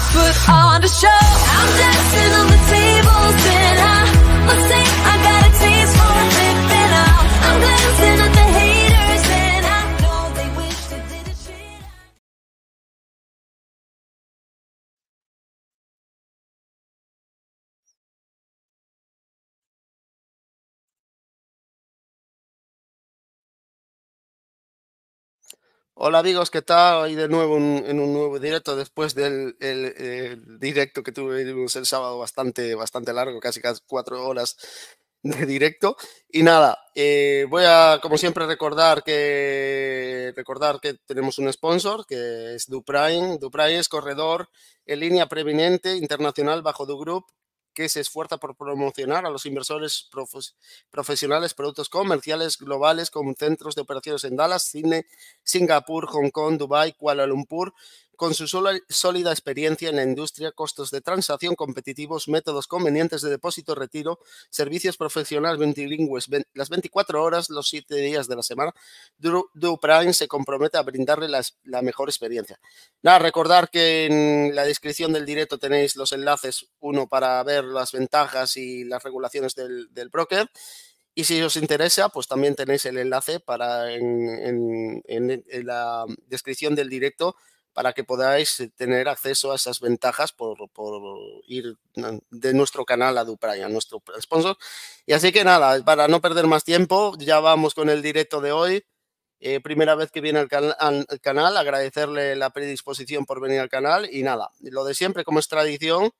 put on the show. Hola amigos, ¿qué tal? Hoy de nuevo en, un nuevo directo después del directo que tuvimos el sábado bastante, bastante largo, casi cuatro horas de directo. Y nada, eh, voy a, como siempre, recordar que, recordar que tenemos un sponsor, que es Duprime. Duprime es corredor en línea preeminente internacional bajo Du Group, que se esfuerza por promocionar a los inversores profesionales, productos comerciales globales con centros de operaciones en Dallas, Sydney, Singapur, Hong Kong, Dubai, Kuala Lumpur, con su sólida experiencia en la industria, costos de transacción competitivos, métodos convenientes de depósito, retiro, servicios profesionales multilingües las 24 horas, los 7 días de la semana, Duprime se compromete a brindarle la, mejor experiencia. Nada, recordar que en la descripción del directo tenéis los enlaces, uno para ver las ventajas y las regulaciones del, broker. Y si os interesa, pues también tenéis el enlace para en la descripción del directo para que podáis eh, tener acceso a esas ventajas por, ir mm, de nuestro canal a Dupray, a nuestro sponsor. Y así que nada, para no perder más tiempo, ya vamos con el directo de hoy. Eh, primera vez que viene al, canal, agradecerle la predisposición por venir al canal y nada, lo de siempre como es tradición,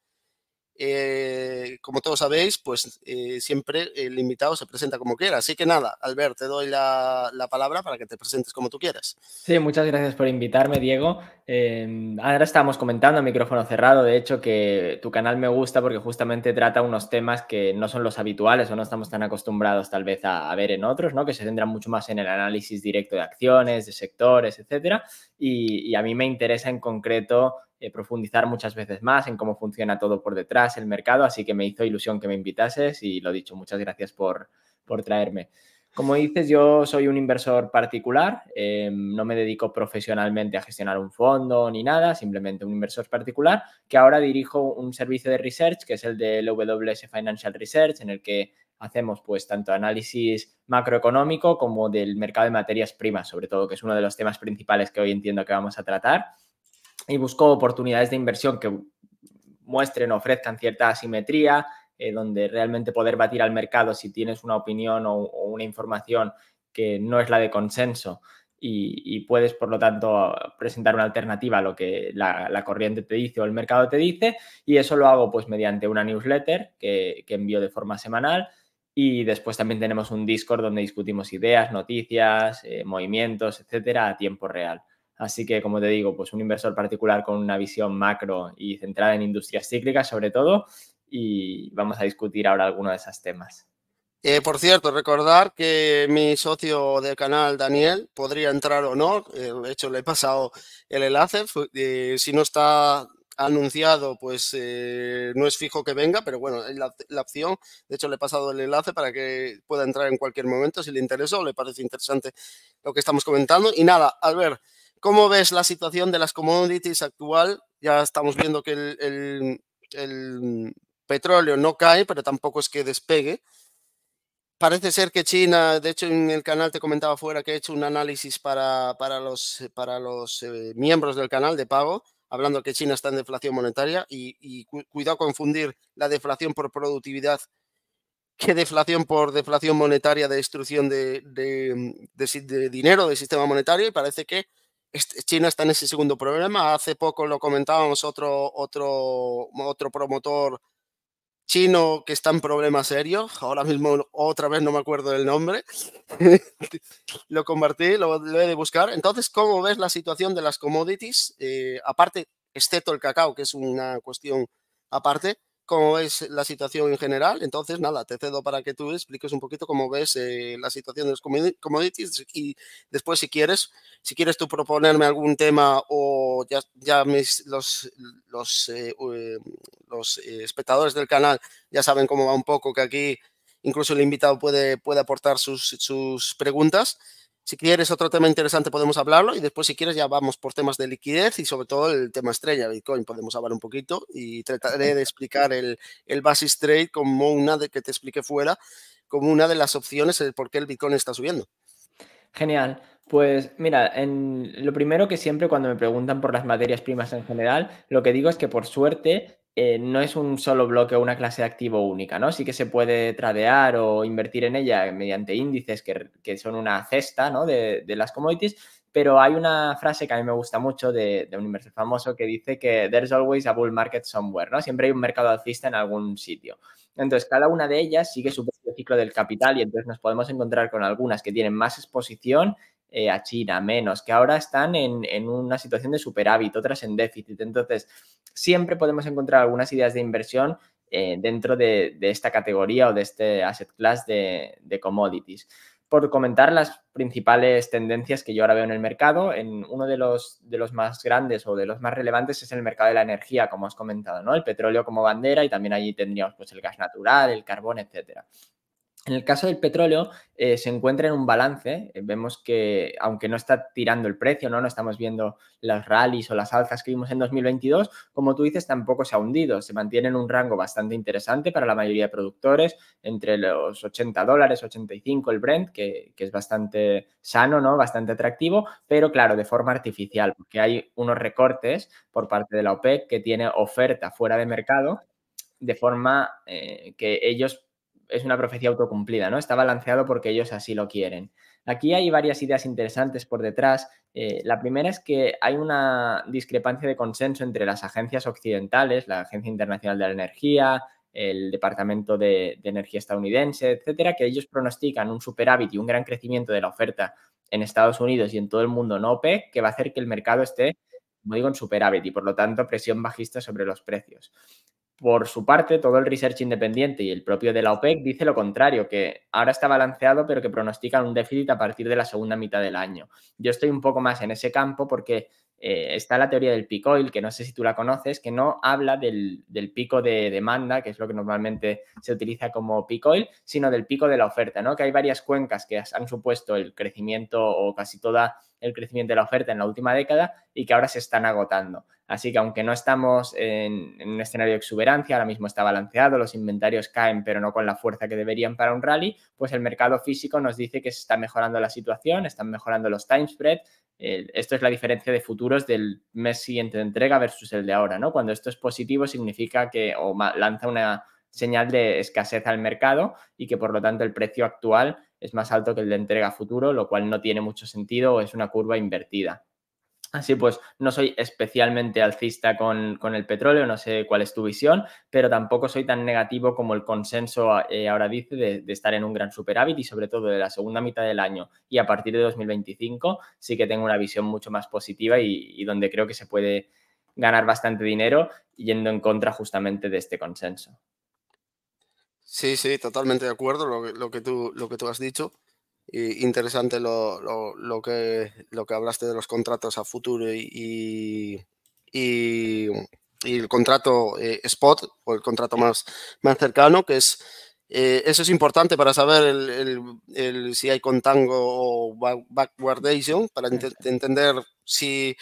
eh, como todos sabéis, pues eh, siempre el invitado se presenta como quiera. Así que nada, Albert, te doy la, palabra para que te presentes como tú quieras. Sí, muchas gracias por invitarme, Diego. Em, ahora estábamos comentando micrófono cerrado, de hecho, que tu canal me gusta porque justamente trata unos temas que no son los habituales o no estamos tan acostumbrados tal vez a, ver en otros, ¿no? Que se centran mucho más en el análisis directo de acciones, de sectores, etcétera. y a mí me interesa en concreto eh, profundizar muchas veces más en cómo funciona todo por detrás, el mercado, así que me hizo ilusión que me invitases y lo dicho, muchas gracias por, por traerme. Como dices, yo soy un inversor particular, em, no me dedico profesionalmente a gestionar un fondo ni nada, simplemente un inversor particular que ahora dirijo un servicio de research que es el del WS Financial Research, en el que hacemos pues tanto análisis macroeconómico como del mercado de materias primas, sobre todo, que es uno de los temas principales que hoy entiendo que vamos a tratar y busco oportunidades de inversión que muestren, ofrezcan cierta asimetría, eh, donde realmente poder batir al mercado si tienes una opinión o, una información que no es la de consenso y, puedes, por lo tanto, presentar una alternativa a lo que la, corriente te dice o el mercado te dice. Y eso lo hago pues mediante una newsletter que, envío de forma semanal. Y después también tenemos un Discord donde discutimos ideas, noticias, eh, movimientos, etcétera, a tiempo real. Así que, como te digo, pues un inversor particular con una visión macro y centrada en industrias cíclicas sobre todo. Y vamos a discutir ahora algunos de esos temas. Eh, por cierto, recordar que mi socio del canal, Daniel, podría entrar o no. Eh, de hecho, le he pasado el enlace. Eh, si no está anunciado, pues no es fijo que venga, pero bueno, es la, opción. De hecho, le he pasado el enlace para que pueda entrar en cualquier momento si le interesa o le parece interesante lo que estamos comentando. Y nada, ver... ¿Cómo ves la situación de las commodities actual? Ya estamos viendo que el, petróleo no cae, pero tampoco es que despegue. Parece ser que China, de hecho en el canal te comentaba fuera que he hecho un análisis para, los, para los eh, miembros del canal de pago, hablando que China está en deflación monetaria y, cuidado confundir la deflación por productividad que deflación por deflación monetaria de destrucción de dinero del sistema monetario y parece que China está en ese segundo problema. Hace poco lo comentábamos otro, otro, otro promotor chino que está en problemas serios. Ahora mismo otra vez no me acuerdo del nombre. lo convertí, lo, lo, he de buscar. Entonces, ¿cómo ves la situación de las commodities? Eh, aparte, excepto el cacao, que es una cuestión aparte, cómo es la situación en general. Entonces, nada, te cedo para que tú expliques un poquito cómo ves eh, la situación de los commodities y después, si quieres, si quieres tú proponerme algún tema o ya, ya los, los, eh, los eh, espectadores del canal ya saben cómo va un poco, que aquí incluso el invitado puede, puede aportar sus, sus preguntas. Si quieres otro tema interesante podemos hablarlo y después si quieres ya vamos por temas de liquidez y sobre todo el tema estrella Bitcoin podemos hablar un poquito y trataré de explicar el, el basis trade como una de que te expliqué fuera, como una de las opciones de por qué el Bitcoin está subiendo. Genial. Pues mira, en lo primero que siempre cuando me preguntan por las materias primas en general, lo que digo es que por suerte eh, no es un solo bloque o una clase de activo única, ¿no? Sí que se puede tradear o invertir en ella mediante índices que, que son una cesta ¿no? de, las commodities, pero hay una frase que a mí me gusta mucho de, de un inversor famoso que dice que there's always a bull market somewhere, ¿no? Siempre hay un mercado alcista en algún sitio. Entonces, cada una de ellas sigue su propio ciclo del capital y entonces nos podemos encontrar con algunas que tienen más exposición eh, a China, menos, que ahora están en, una situación de superávit, otras en déficit. Entonces, siempre podemos encontrar algunas ideas de inversión eh, dentro de, esta categoría o de este asset class de, commodities. Por comentar las principales tendencias que yo ahora veo en el mercado, en uno de los, de los más grandes o de los más relevantes es el mercado de la energía, como has comentado, ¿no? El petróleo como bandera y también allí tendríamos pues, el gas natural, el carbón, etcétera. En el caso del petróleo, eh, se encuentra en un balance. Eh, vemos que, aunque no está tirando el precio, ¿no? no estamos viendo las rallies o las alzas que vimos en 2022, como tú dices, tampoco se ha hundido. Se mantiene en un rango bastante interesante para la mayoría de productores, entre los 80 dólares, 85 el Brent, que, es bastante sano, ¿no? bastante atractivo, pero claro, de forma artificial, porque hay unos recortes por parte de la OPEC que tiene oferta fuera de mercado, de forma eh, que ellos es una profecía autocumplida, ¿no? Está balanceado porque ellos así lo quieren. Aquí hay varias ideas interesantes por detrás. Eh, la primera es que hay una discrepancia de consenso entre las agencias occidentales, la Agencia Internacional de la Energía, el Departamento de, Energía estadounidense, etcétera, que ellos pronostican un superávit y un gran crecimiento de la oferta en Estados Unidos y en todo el mundo no OPEC, que va a hacer que el mercado esté, como digo, en superávit y por lo tanto presión bajista sobre los precios. Por su parte, todo el research independiente y el propio de la OPEC dice lo contrario, que ahora está balanceado, pero que pronostican un déficit a partir de la segunda mitad del año. Yo estoy un poco más en ese campo porque eh, está la teoría del peak oil, que no sé si tú la conoces, que no habla del, pico de demanda, que es lo que normalmente se utiliza como peak oil, sino del pico de la oferta, ¿no? Que hay varias cuencas que han supuesto el crecimiento o casi todo el crecimiento de la oferta en la última década y que ahora se están agotando. Así que aunque no estamos en, un escenario de exuberancia, ahora mismo está balanceado, los inventarios caen, pero no con la fuerza que deberían para un rally, pues el mercado físico nos dice que se está mejorando la situación, están mejorando los time spread. Eh, esto es la diferencia de futuro del mes siguiente de entrega versus el de ahora, ¿no? Cuando esto es positivo significa que o lanza una señal de escasez al mercado y que por lo tanto el precio actual es más alto que el de entrega futuro, lo cual no tiene mucho sentido o es una curva invertida. Así pues, no soy especialmente alcista con, el petróleo, no sé cuál es tu visión, pero tampoco soy tan negativo como el consenso eh, ahora dice de, estar en un gran superávit y sobre todo de la segunda mitad del año y a partir de 2025 sí que tengo una visión mucho más positiva y, donde creo que se puede ganar bastante dinero yendo en contra justamente de este consenso. Sí, sí, totalmente de acuerdo lo, que, lo que tú has dicho interesante lo, lo, lo, que, lo que hablaste de los contratos a futuro y, y, el contrato eh, spot o el contrato más, más cercano, que es eh, eso es importante para saber el, el, si hay contango o backwardation, para entender si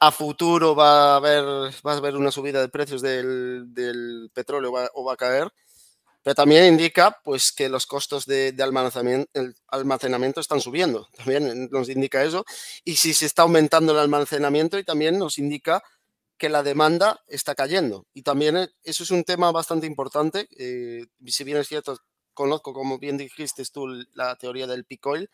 a futuro va a haber, va a haber una subida de precios del, del petróleo o va a caer. Pero también indica pues, que los costos de, almacenamiento, el almacenamiento, están subiendo. También nos indica eso. Y si se está aumentando el almacenamiento y también nos indica que la demanda está cayendo. Y también eh, eso es un tema bastante importante. Eh, si bien es cierto, conozco, como bien dijiste tú, la teoría del picoil,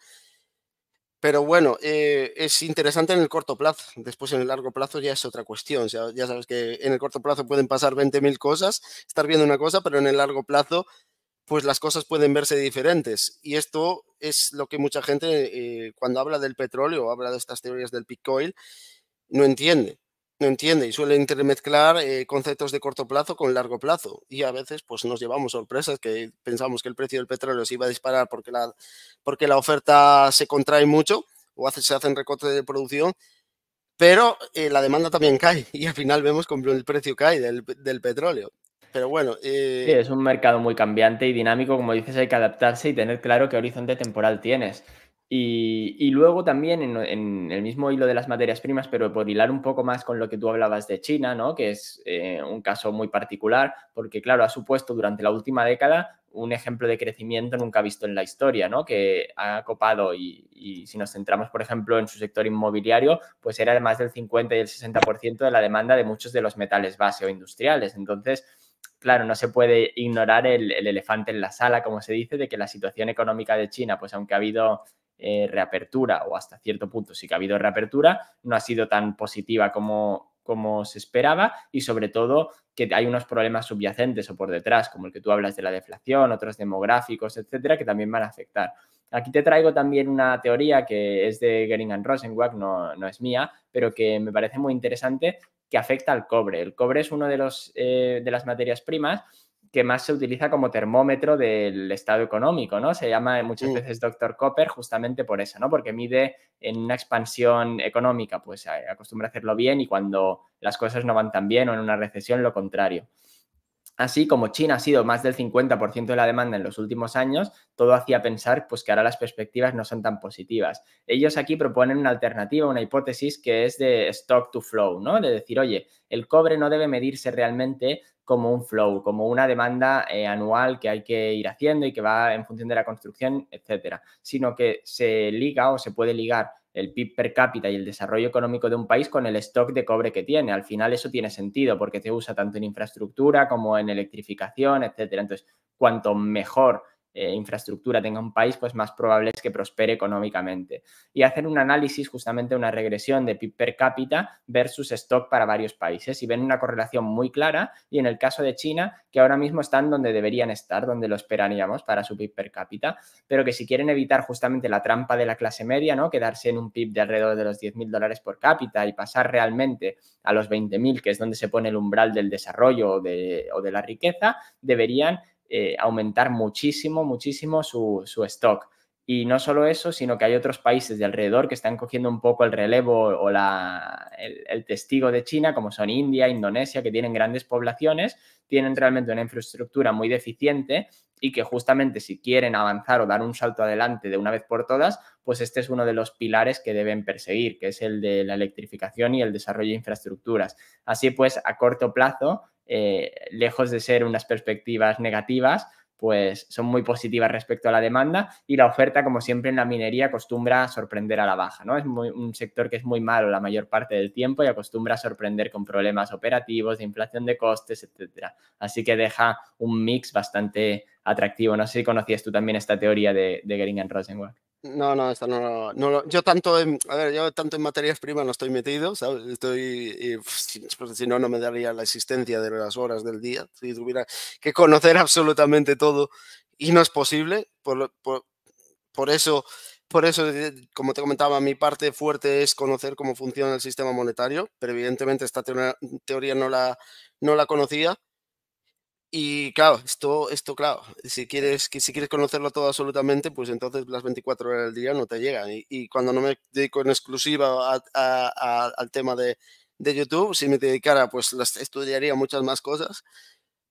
pero bueno, eh, es interesante en el corto plazo. Después en el largo plazo ya es otra cuestión. ya sabes que en el corto plazo pueden pasar 20.000 cosas, estar viendo una cosa, pero en el largo plazo pues las cosas pueden verse diferentes. Y esto es lo que mucha gente eh, cuando habla del petróleo, habla de estas teorías del oil no entiende no entiende y suele intermezclar eh, conceptos de corto plazo con largo plazo. Y a veces pues, nos llevamos sorpresas que pensamos que el precio del petróleo se iba a disparar porque la, porque la oferta se contrae mucho o se hacen recortes de producción, pero eh, la demanda también cae y al final vemos cómo el precio cae del, del petróleo. Pero bueno. Eh es un mercado muy cambiante y dinámico, como dices, hay que adaptarse y tener claro qué horizonte temporal tienes. Y, luego también en, el mismo hilo de las materias primas, pero por hilar un poco más con lo que tú hablabas de China, ¿no? que es eh, un caso muy particular, porque claro, ha supuesto durante la última década un ejemplo de crecimiento nunca visto en la historia, ¿no? que ha copado y, si nos centramos, por ejemplo, en su sector inmobiliario, pues era más del 50 y el 60% de la demanda de muchos de los metales base o industriales. Entonces, claro, no se puede ignorar el, el, elefante en la sala, como se dice, de que la situación económica de China, pues aunque ha habido eh, reapertura, o hasta cierto punto sí que ha habido reapertura, no ha sido tan positiva como, como se esperaba y sobre todo que hay unos problemas subyacentes o por detrás, como el que tú hablas de la deflación, otros demográficos, etcétera, que también van a afectar. Aquí te traigo también una teoría que es de Gering and Rosenwag, no, es mía, pero que me parece muy interesante, que afecta al cobre. El cobre es uno de, los, eh, de las materias primas que más se utiliza como termómetro del estado económico, ¿no? Se llama muchas veces Dr. Copper justamente por eso, ¿no? Porque mide en una expansión económica, pues eh, acostumbra a hacerlo bien y cuando las cosas no van tan bien o en una recesión, lo contrario. Así como China ha sido más del 50% de la demanda en los últimos años, todo hacía pensar pues, que ahora las perspectivas no son tan positivas. Ellos aquí proponen una alternativa, una hipótesis que es de stock to flow, ¿no? De decir, oye, el cobre no debe medirse realmente como un flow, como una demanda eh, anual que hay que ir haciendo y que va en función de la construcción, etcétera, sino que se liga o se puede ligar el PIB per cápita y el desarrollo económico de un país con el stock de cobre que tiene. Al final eso tiene sentido porque se usa tanto en infraestructura como en electrificación, etcétera. Entonces, cuanto mejor eh, infraestructura tenga un país, pues más probable es que prospere económicamente. Y hacen un análisis, justamente una regresión de PIB per cápita versus stock para varios países y ven una correlación muy clara y en el caso de China, que ahora mismo están donde deberían estar, donde lo esperaríamos para su PIB per cápita, pero que si quieren evitar justamente la trampa de la clase media, ¿no? quedarse en un PIB de alrededor de los 10.000 dólares por cápita y pasar realmente a los 20.000, que es donde se pone el umbral del desarrollo o de, o de la riqueza, deberían eh, aumentar muchísimo, muchísimo su, stock. Y no solo eso, sino que hay otros países de alrededor que están cogiendo un poco el relevo o la, el, el, testigo de China, como son India, Indonesia, que tienen grandes poblaciones, tienen realmente una infraestructura muy deficiente y que justamente si quieren avanzar o dar un salto adelante de una vez por todas, pues este es uno de los pilares que deben perseguir, que es el de la electrificación y el desarrollo de infraestructuras. Así pues, a corto plazo, eh, lejos de ser unas perspectivas negativas, pues son muy positivas respecto a la demanda y la oferta, como siempre en la minería, acostumbra a sorprender a la baja, ¿no? Es un sector que es muy malo la mayor parte del tiempo y acostumbra a sorprender con problemas operativos, de inflación de costes, etcétera. Así que deja un mix bastante atractivo. No sé si conocías tú también esta teoría de, de Gering and Rosenwald. No, no, no, no, yo tanto en, a ver, tanto en materias primas no estoy metido, ¿sabes? Estoy, pues, si no, no me daría la existencia de las horas del día, si tuviera que conocer absolutamente todo y no es posible, por, eso, por eso, eh, como te comentaba, mi parte fuerte es conocer cómo funciona el sistema monetario, pero evidentemente esta teoría no no la conocía y claro, esto, esto claro, si quieres, si quieres conocerlo todo absolutamente, pues entonces las 24 horas del día no te llegan. Y, cuando no me dedico en exclusiva al tema de, YouTube, si me dedicara, pues las, estudiaría muchas más cosas.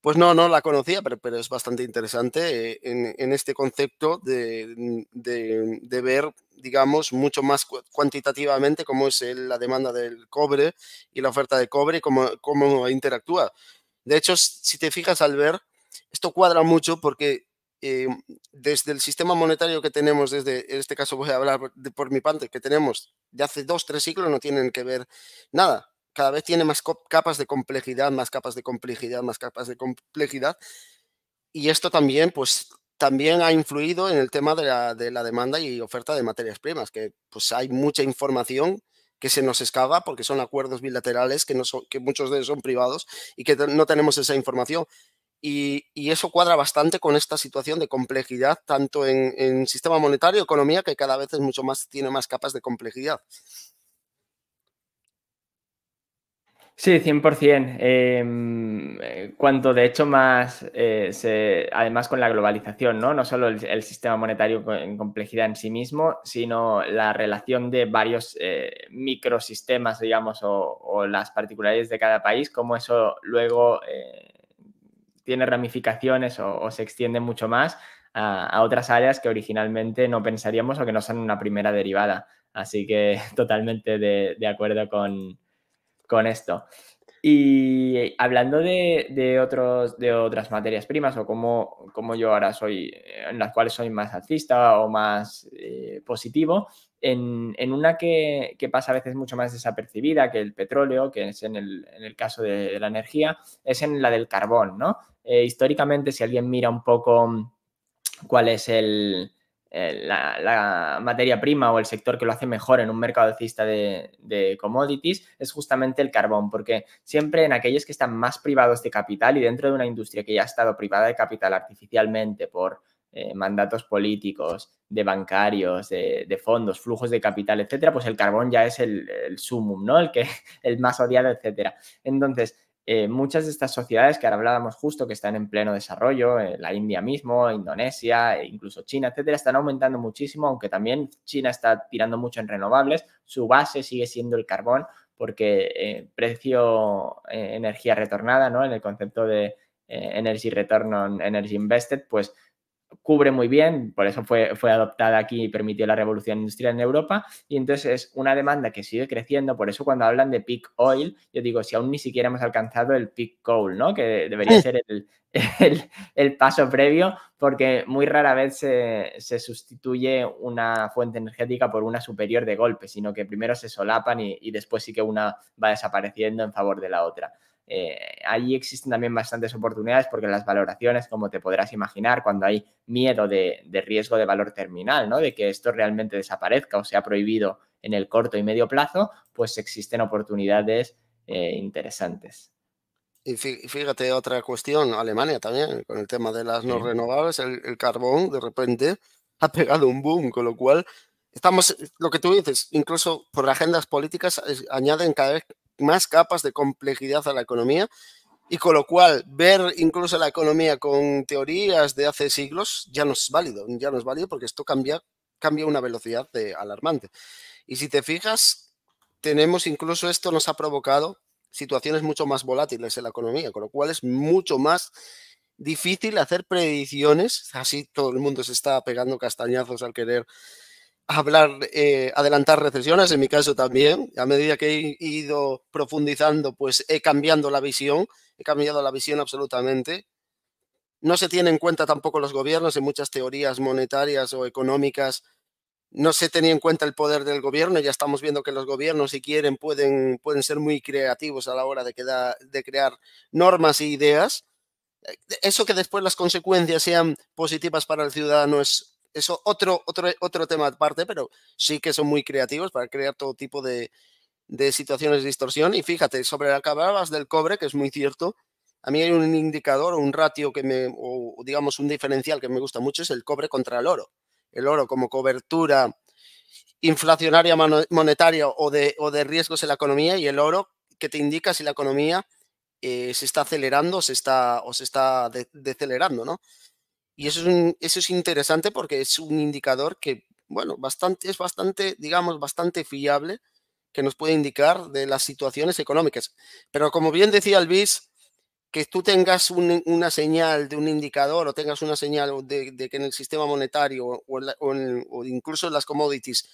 Pues no, no la conocía, pero, pero es bastante interesante eh, en, este concepto de, ver, digamos, mucho más cuantitativamente cómo es la demanda del cobre y la oferta de cobre y cómo interactúa de hecho, si te fijas al ver, esto cuadra mucho porque eh, desde el sistema monetario que tenemos, desde, en este caso voy a hablar por mi parte, que tenemos de hace dos, tres siglos, no tienen que ver nada. Cada vez tiene más capas de complejidad, más capas de complejidad, más capas de complejidad. Y esto también, pues, también ha influido en el tema de la, demanda y oferta de materias primas, que pues hay mucha información que se nos escapa porque son acuerdos bilaterales que, no son, que muchos de ellos son privados y que no tenemos esa información. Y, eso cuadra bastante con esta situación de complejidad, tanto en, sistema monetario, economía, que cada vez es mucho más, tiene más capas de complejidad. Sí, 100%. Em, eh, cuanto de hecho más, eh, además con la globalización, ¿no? No solo el, sistema monetario en complejidad en sí mismo, sino la relación de varios eh, microsistemas, digamos, o, las particularidades de cada país, cómo eso luego tiene ramificaciones o, se extiende mucho más a, otras áreas que originalmente no pensaríamos o que no son una primera derivada. Así que totalmente de acuerdo con, con esto. Y hablando de, otros, de otras materias primas o como yo ahora soy, en las cuales soy más alcista o más eh, positivo, en, una que, pasa a veces mucho más desapercibida que el petróleo, que es en el, caso de, la energía, es en la del carbón, ¿no? Eh, históricamente, si alguien mira un poco cuál es el, eh, la, materia prima o el sector que lo hace mejor en un mercado alcista de, commodities es justamente el carbón, porque siempre en aquellos que están más privados de capital y dentro de una industria que ya ha estado privada de capital artificialmente por eh, mandatos políticos, de bancarios, de, fondos, flujos de capital, etcétera, pues el carbón ya es el, el sumum, ¿no? El que el más odiado, etcétera. Entonces, eh, muchas de estas sociedades que ahora hablábamos justo que están en pleno desarrollo, eh, la India mismo, Indonesia, e incluso China, etcétera, están aumentando muchísimo, aunque también China está tirando mucho en renovables, su base sigue siendo el carbón porque eh, precio energía retornada, ¿no? En el concepto de energy return on energy invested, pues cubre muy bien, por eso fue, fue adoptada aquí y permitió la revolución industrial en Europa, y entonces es una demanda que sigue creciendo, por eso cuando hablan de peak oil, yo digo, si aún ni siquiera hemos alcanzado el peak coal, ¿no? Que debería ser el, el, paso previo, porque muy rara vez se, se, sustituye una fuente energética por una superior de golpe, sino que primero se solapan y, y después sí que una va desapareciendo en favor de la otra allí eh, ahí existen también bastantes oportunidades porque las valoraciones, como te podrás imaginar, cuando hay miedo de, riesgo de valor terminal, ¿no? de que esto realmente desaparezca o sea prohibido en el corto y medio plazo, pues existen oportunidades eh, interesantes. Y fíjate otra cuestión, Alemania también, con el tema de las no renovables, el, el, carbón de repente ha pegado un boom, con lo cual estamos, lo que tú dices, incluso por agendas políticas añaden cada vez más capas de complejidad a la economía y con lo cual ver incluso la economía con teorías de hace siglos ya no es válido, ya no es válido porque esto cambia, cambia una velocidad alarmante. Y si te fijas, tenemos incluso esto nos ha provocado situaciones mucho más volátiles en la economía, con lo cual es mucho más difícil hacer predicciones, así todo el mundo se está pegando castañazos al querer hablar, eh, adelantar recesiones, en mi caso también. A medida que he ido profundizando, pues he cambiado la visión, he cambiado la visión absolutamente. No se tiene en cuenta tampoco los gobiernos en muchas teorías monetarias o económicas. No se tenía en cuenta el poder del gobierno. Ya estamos viendo que los gobiernos, si quieren, pueden, pueden ser muy creativos a la hora de, de crear normas e ideas. Eh, eso que después las consecuencias sean positivas para el ciudadano es eso otro, otro, otro tema aparte, pero sí que son muy creativos para crear todo tipo de, situaciones de distorsión. Y fíjate, sobre la que del cobre, que es muy cierto, a mí hay un indicador, o un ratio que me, o digamos un diferencial que me gusta mucho, es el cobre contra el oro. El oro como cobertura inflacionaria monetaria o de, o de riesgos en la economía y el oro que te indica si la economía eh, se está acelerando se está, o se está decelerando, ¿no? Y eso es, eso es interesante porque es un indicador que, bueno, bastante, es bastante, digamos, bastante fiable que nos puede indicar de las situaciones económicas. Pero como bien decía el que tú tengas una señal de un indicador o tengas una señal de, que en el sistema monetario o, incluso en las commodities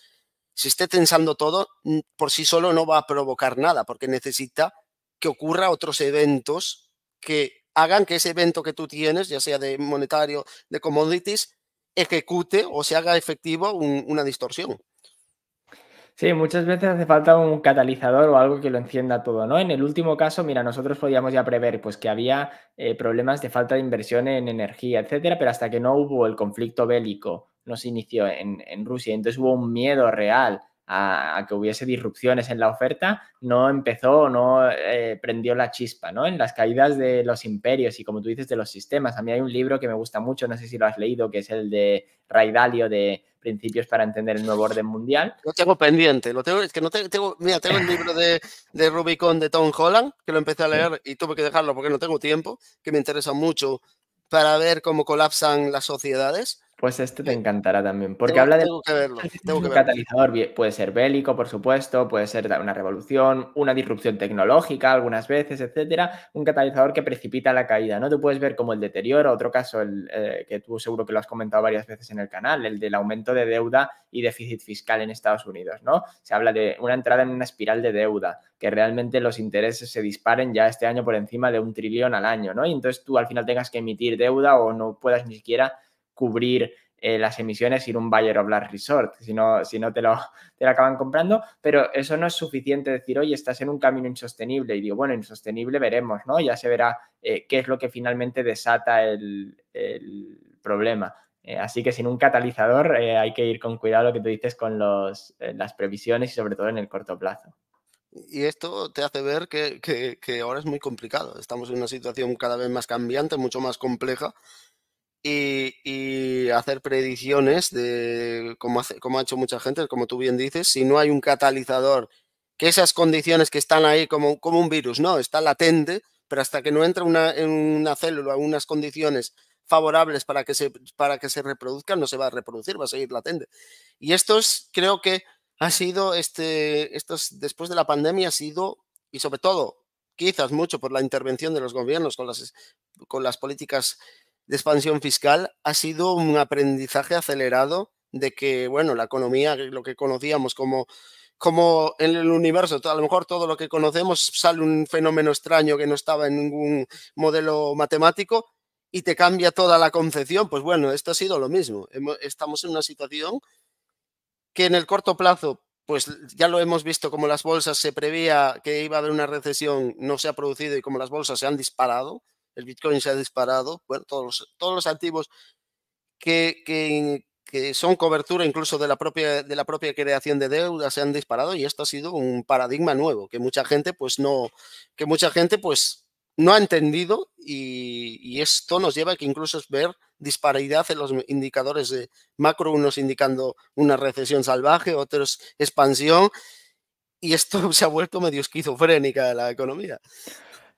se esté tensando todo, mm, por sí solo no va a provocar nada, porque necesita que ocurra otros eventos que hagan que ese evento que tú tienes, ya sea de monetario, de commodities, ejecute o se haga efectivo una distorsión. Sí, muchas veces hace falta un catalizador o algo que lo encienda todo, ¿no? En el último caso, mira, nosotros podíamos ya prever pues que había eh, problemas de falta de inversión en energía, etcétera, pero hasta que no hubo el conflicto bélico, no se inició en Rusia, entonces hubo un miedo real a, que hubiese disrupciones en la oferta, no empezó, no eh, prendió la chispa, ¿no? En las caídas de los imperios y como tú dices, de los sistemas. A mí hay un libro que me gusta mucho, no sé si lo has leído, que es el de Ray Dalio de principios para entender el nuevo orden mundial. Lo tengo pendiente, lo tengo, es que no tengo, tengo mira, tengo el libro de, de, Rubicon de Tom Holland, que lo empecé a leer y tuve que dejarlo porque no tengo tiempo, que me interesa mucho para ver cómo colapsan las sociedades. Pues este te eh, encantará también, porque habla de un catalizador, puede ser bélico, por supuesto, puede ser una revolución, una disrupción tecnológica algunas veces, etcétera, un catalizador que precipita la caída, ¿no? Tú puedes ver como el deterioro, otro caso el, eh, que tú seguro que lo has comentado varias veces en el canal, el del aumento de deuda y déficit fiscal en Estados Unidos, ¿no? Se habla de una entrada en una espiral de deuda, que realmente los intereses se disparen ya este año por encima de un trillón al año, ¿no? Y entonces tú al final tengas que emitir deuda o no puedas ni siquiera cubrir eh, las emisiones ir un Bayer of Last Resort, si no, si no te, lo, te lo acaban comprando, pero eso no es suficiente decir, oye, estás en un camino insostenible. Y digo, bueno, insostenible veremos, ¿no? Ya se verá eh, qué es lo que finalmente desata el, problema. Eh, así que sin un catalizador hay que ir con cuidado lo que tú dices con las previsiones y sobre todo en el corto plazo. Y esto te hace ver que ahora es muy complicado. Estamos en una situación cada vez más cambiante, mucho más compleja y, hacer predicciones de como, como ha hecho mucha gente, como tú bien dices, si no hay un catalizador, que esas condiciones que están ahí como, como un virus, no, está latente, pero hasta que no entra una, en una célula unas condiciones favorables para que, se, para que se reproduzcan, no se va a reproducir, va a seguir latente. Y esto es, creo que ha sido, este, estos, después de la pandemia, ha sido, y sobre todo, quizás mucho por la intervención de los gobiernos con las, con las políticas de expansión fiscal ha sido un aprendizaje acelerado de que, bueno, la economía, eh, lo que conocíamos como, como en el universo, a lo mejor todo lo que conocemos sale un fenómeno extraño que no estaba en ningún modelo matemático y te cambia toda la concepción. Pues bueno, esto ha sido lo mismo. Estamos en una situación que en el corto plazo, pues ya lo hemos visto como las bolsas se prevía que iba a haber una recesión, no se ha producido y como las bolsas se han disparado el Bitcoin se ha disparado, bueno, todos los, todos los activos que, son cobertura incluso de la, propia, de la propia creación de deuda se han disparado y esto ha sido un paradigma nuevo que mucha gente pues no, que mucha gente pues no ha entendido y, esto nos lleva a que incluso es ver disparidad en los indicadores de macro, unos indicando una recesión salvaje, otros expansión y esto se ha vuelto medio esquizofrénica la economía.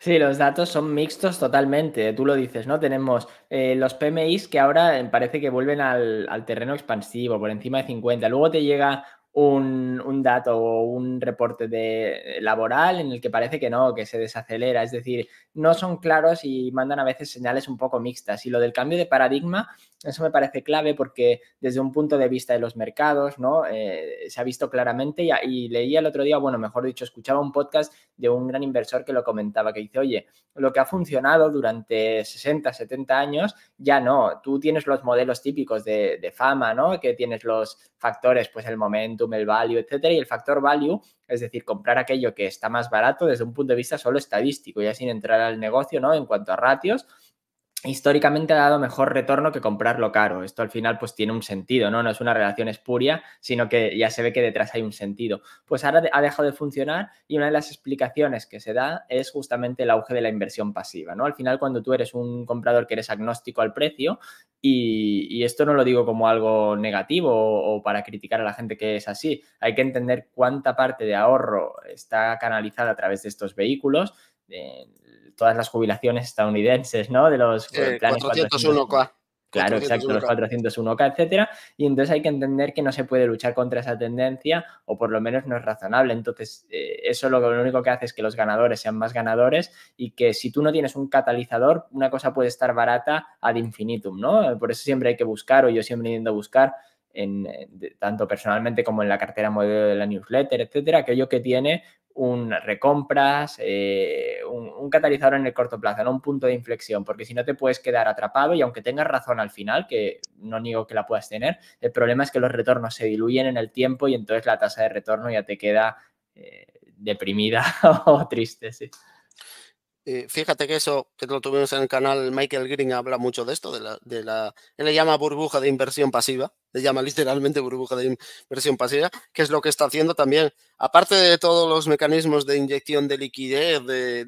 Sí, los datos son mixtos totalmente, tú lo dices, ¿no? Tenemos eh, los PMIs que ahora eh, parece que vuelven al, al, terreno expansivo, por encima de 50. Luego te llega un, dato o un reporte de, laboral en el que parece que no, que se desacelera. Es decir, no son claros y mandan a veces señales un poco mixtas. Y lo del cambio de paradigma, eso me parece clave porque desde un punto de vista de los mercados, ¿no? Eh, se ha visto claramente y, leía el otro día, bueno, mejor dicho, escuchaba un podcast de un gran inversor que lo comentaba, que dice, oye, lo que ha funcionado durante 60, 70 años, ya no. Tú tienes los modelos típicos de, de fama, ¿no? Que tienes los factores, pues el momento, el value, etcétera, y el factor value, es decir, comprar aquello que está más barato desde un punto de vista solo estadístico, ya sin entrar al negocio, ¿no? En cuanto a ratios, históricamente ha dado mejor retorno que comprarlo caro. Esto al final pues tiene un sentido, ¿no? No es una relación espuria, sino que ya se ve que detrás hay un sentido. Pues ahora ha dejado de funcionar y una de las explicaciones que se da es justamente el auge de la inversión pasiva, ¿no? Al final cuando tú eres un comprador que eres agnóstico al precio y, esto no lo digo como algo negativo o, para criticar a la gente que es así, hay que entender cuánta parte de ahorro está canalizada a través de estos vehículos. Eh, todas las jubilaciones estadounidenses, ¿no? De los eh, planes 401K. Claro, exacto, los 401K, etcétera. Y entonces hay que entender que no se puede luchar contra esa tendencia, o por lo menos no es razonable. Entonces, eh, eso lo, lo único que hace es que los ganadores sean más ganadores y que si tú no tienes un catalizador, una cosa puede estar barata ad infinitum, ¿no? Por eso siempre hay que buscar, o yo siempre intento buscar tanto personalmente como en la cartera modelo de la newsletter, etcétera, aquello que tiene un recompras, eh, un, catalizador en el corto plazo, no un punto de inflexión, porque si no te puedes quedar atrapado y aunque tengas razón al final, que no niego que la puedas tener, el problema es que los retornos se diluyen en el tiempo y entonces la tasa de retorno ya te queda eh, deprimida o triste, sí. Eh, fíjate que eso, que lo tuvimos en el canal, Michael Green habla mucho de esto, de la, él le llama burbuja de inversión pasiva, le llama literalmente burbuja de inversión pasiva, que es lo que está haciendo también, aparte de todos los mecanismos de inyección de liquidez, de,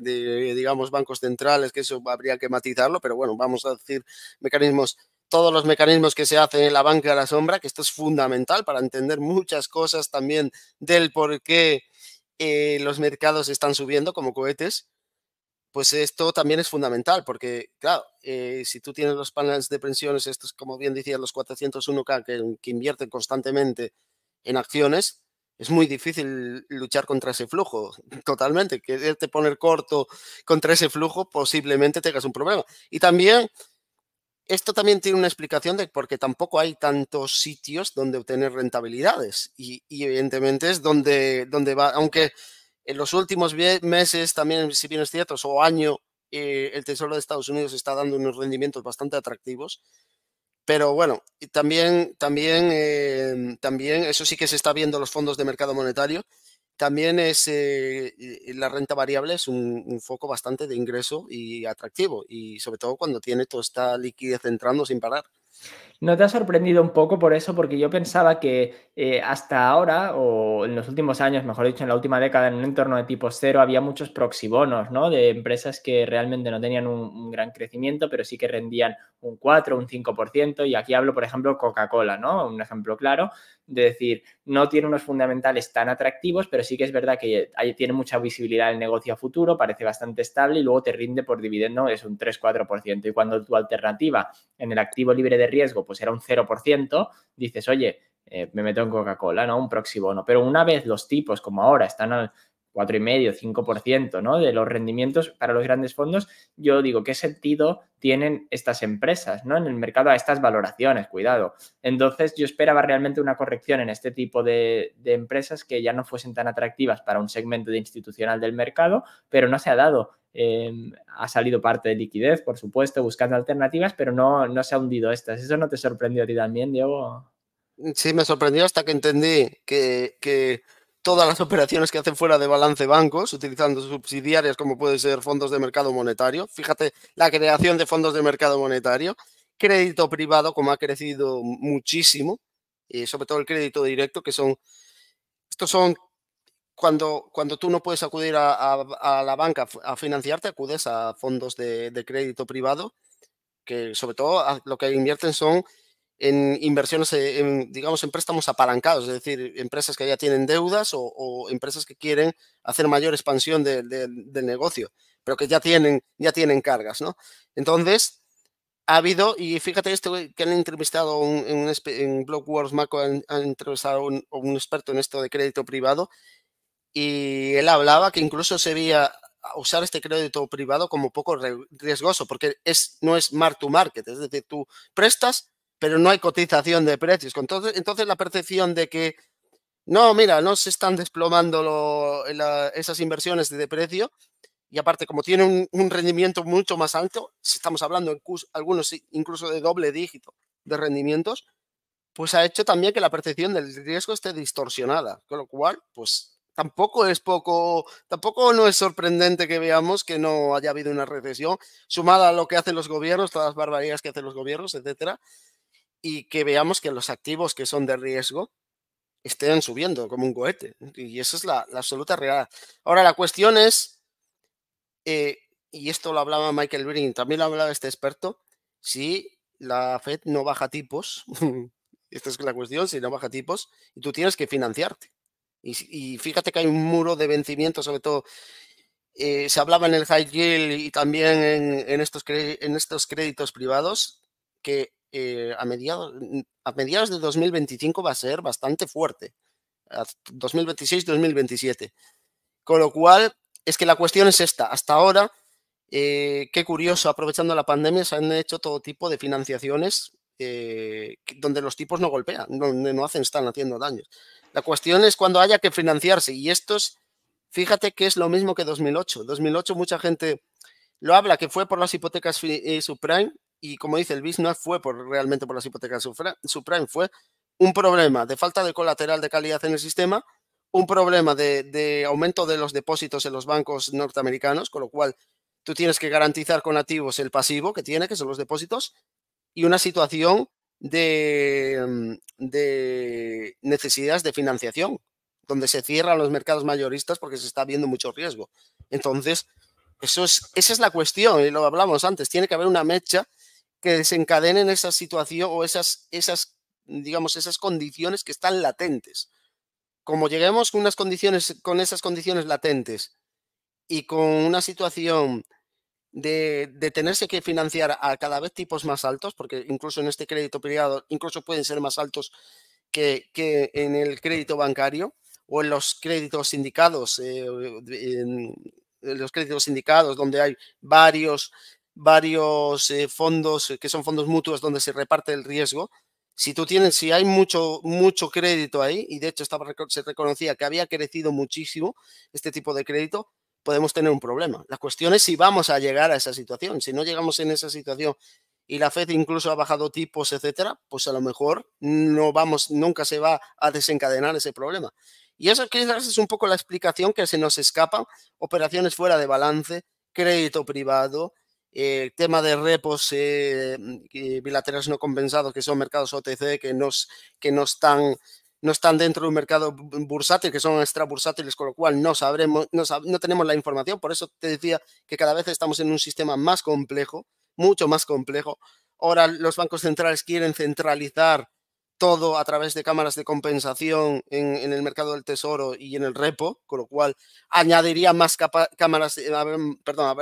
digamos, bancos centrales, que eso habría que matizarlo, pero bueno, vamos a decir mecanismos todos los mecanismos que se hacen en la banca a la sombra, que esto es fundamental para entender muchas cosas también del por qué eh, los mercados están subiendo como cohetes pues esto también es fundamental, porque claro, eh, si tú tienes los paneles de pensiones, estos, como bien decías, los 401k mm, que, invierten constantemente en acciones, es muy difícil luchar contra ese flujo, totalmente. Quererte poner corto contra ese flujo, posiblemente tengas un problema. Y también, esto también tiene una explicación de porque tampoco hay tantos sitios donde obtener rentabilidades. Y, evidentemente es donde, donde va, aunque en los últimos meses también, si bien es cierto, o año, eh, el Tesoro de Estados Unidos está dando unos rendimientos bastante atractivos. Pero bueno, también, también, em, también, eso sí que se está viendo los fondos de mercado monetario. También es eh, la renta variable es un, un, foco bastante de ingreso y atractivo, y sobre todo cuando tiene toda esta liquidez entrando sin parar. ¿No te ha sorprendido un poco por eso? Porque yo pensaba que eh, hasta ahora, o en los últimos años, mejor dicho, en la última década, en un entorno de tipo cero, había muchos proxibonos, ¿no? De empresas que realmente no tenían un, gran crecimiento, pero sí que rendían un 4, un 5%. Y aquí hablo, por ejemplo, Coca-Cola, ¿no? Un ejemplo claro de decir, no tiene unos fundamentales tan atractivos, pero sí que es verdad que tiene mucha visibilidad el negocio a futuro, parece bastante estable y luego te rinde por dividendo, es un 3-4%. Y cuando tu alternativa en el activo libre de riesgo pues era un 0%, dices, oye, eh, me meto en Coca-Cola, ¿no? Un proxy bono. Pero una vez los tipos, como ahora, están al, 4,5, 5% ¿no? de los rendimientos para los grandes fondos, yo digo, ¿qué sentido tienen estas empresas ¿no? en el mercado a estas valoraciones? Cuidado. Entonces, yo esperaba realmente una corrección en este tipo de, empresas que ya no fuesen tan atractivas para un segmento de institucional del mercado, pero no se ha dado. Em, ha salido parte de liquidez, por supuesto, buscando alternativas, pero no, no se ha hundido estas. ¿Eso no te sorprendió a ti también, Diego? Sí, me sorprendió hasta que entendí que todas las operaciones que hacen fuera de balance bancos, utilizando subsidiarias como pueden ser fondos de mercado monetario. Fíjate la creación de fondos de mercado monetario, crédito privado, como ha crecido muchísimo, y sobre todo el crédito directo, que son, estos son cuando, cuando tú no puedes acudir a, la banca a financiarte, acudes a fondos de crédito privado, que sobre todo lo que invierten son en inversiones, eh, digamos, en préstamos apalancados, es decir, empresas que ya tienen deudas o, empresas que quieren hacer mayor expansión del negocio, pero que ya tienen, ya tienen cargas, ¿no? Entonces, ha habido, y fíjate esto que han entrevistado en, en Blockworks Maco, han, entrevistado a un, un, experto en esto de crédito privado, y él hablaba que incluso se veía usar este crédito privado como poco riesgoso, porque es, no es mark to market, es decir, tú prestas pero no hay cotización de precios. Entonces, entonces la percepción de que no, mira, no se están desplomando esas inversiones de precio y aparte como tiene un, rendimiento mucho más alto, si estamos hablando en algunos incluso de doble dígito de rendimientos, pues ha hecho también que la percepción del riesgo esté distorsionada, con lo cual, pues tampoco es poco, tampoco no es sorprendente que veamos que no haya habido una recesión, sumada a lo que hacen los gobiernos, todas las barbaridades que hacen los gobiernos, etcétera y que veamos que los activos que son de riesgo estén subiendo como un cohete. Y eso es la, absoluta realidad. Ahora, la cuestión es, eh, y esto lo hablaba Michael Green, también lo hablaba este experto, si la Fed no baja tipos, esta es la cuestión, si no baja tipos, y tú tienes que financiarte. Y, fíjate que hay un muro de vencimiento, sobre todo, eh, se hablaba en el high yield y también en, estos, en estos créditos privados, que eh, mm, a, mediados, de 2025 va a ser bastante fuerte. 2026-2027. Con lo cual, es que la cuestión es esta. Hasta ahora, eh, qué curioso, aprovechando la pandemia, se han hecho todo tipo de financiaciones eh, donde los tipos no golpean, donde no hacen, están haciendo daños. La cuestión es cuando haya que financiarse. Y es fíjate que es lo mismo que 2008. 2008 mucha gente lo habla, que fue por las hipotecas subprime, y como dice el BIS, no fue por, realmente por las hipotecas subprime, fue un problema de falta de colateral de calidad en el sistema, un problema de, aumento de los depósitos en los bancos norteamericanos, con lo cual tú tienes que garantizar con activos el pasivo que tiene, que son los depósitos, y una situación de, mm, de, necesidades de financiación, donde se cierran los mercados mayoristas porque se está viendo mucho riesgo. Entonces, eso es, esa es la cuestión, y lo hablamos antes, tiene que haber una mecha que desencadenen esa situación o esas, esas, digamos, esas condiciones que están latentes. Como lleguemos con, unas condiciones, con esas condiciones latentes y con una situación de, tenerse que financiar a cada vez tipos más altos, porque incluso en este crédito privado, incluso pueden ser más altos que, en el crédito bancario o en los créditos sindicados, eh, en los créditos sindicados donde hay varios varios eh, fondos eh, que son fondos mutuos donde se reparte el riesgo. Si tú tienes, si hay mucho, mucho crédito ahí, y de hecho estaba, se reconocía que había crecido muchísimo este tipo de crédito, podemos tener un problema. La cuestión es si vamos a llegar a esa situación. Si no llegamos en esa situación y la Fed incluso ha bajado tipos, etcétera, pues a lo mejor no vamos, nunca se va a desencadenar ese problema. Y eso quizás es un poco la explicación que se nos escapa, operaciones fuera de balance, crédito privado, el tema de repos eh, bilaterales no compensados, que son mercados OTC, que no, están dentro de un mercado bursátil, que son extra bursátiles, con lo cual no sabremos, no, tenemos la información. Por eso te decía que cada vez estamos en un sistema más complejo, mucho más complejo. Ahora los bancos centrales quieren centralizar todo a través de cámaras de compensación en, el mercado del tesoro y en el repo, con lo cual añadiría más cámaras, eh, perdón,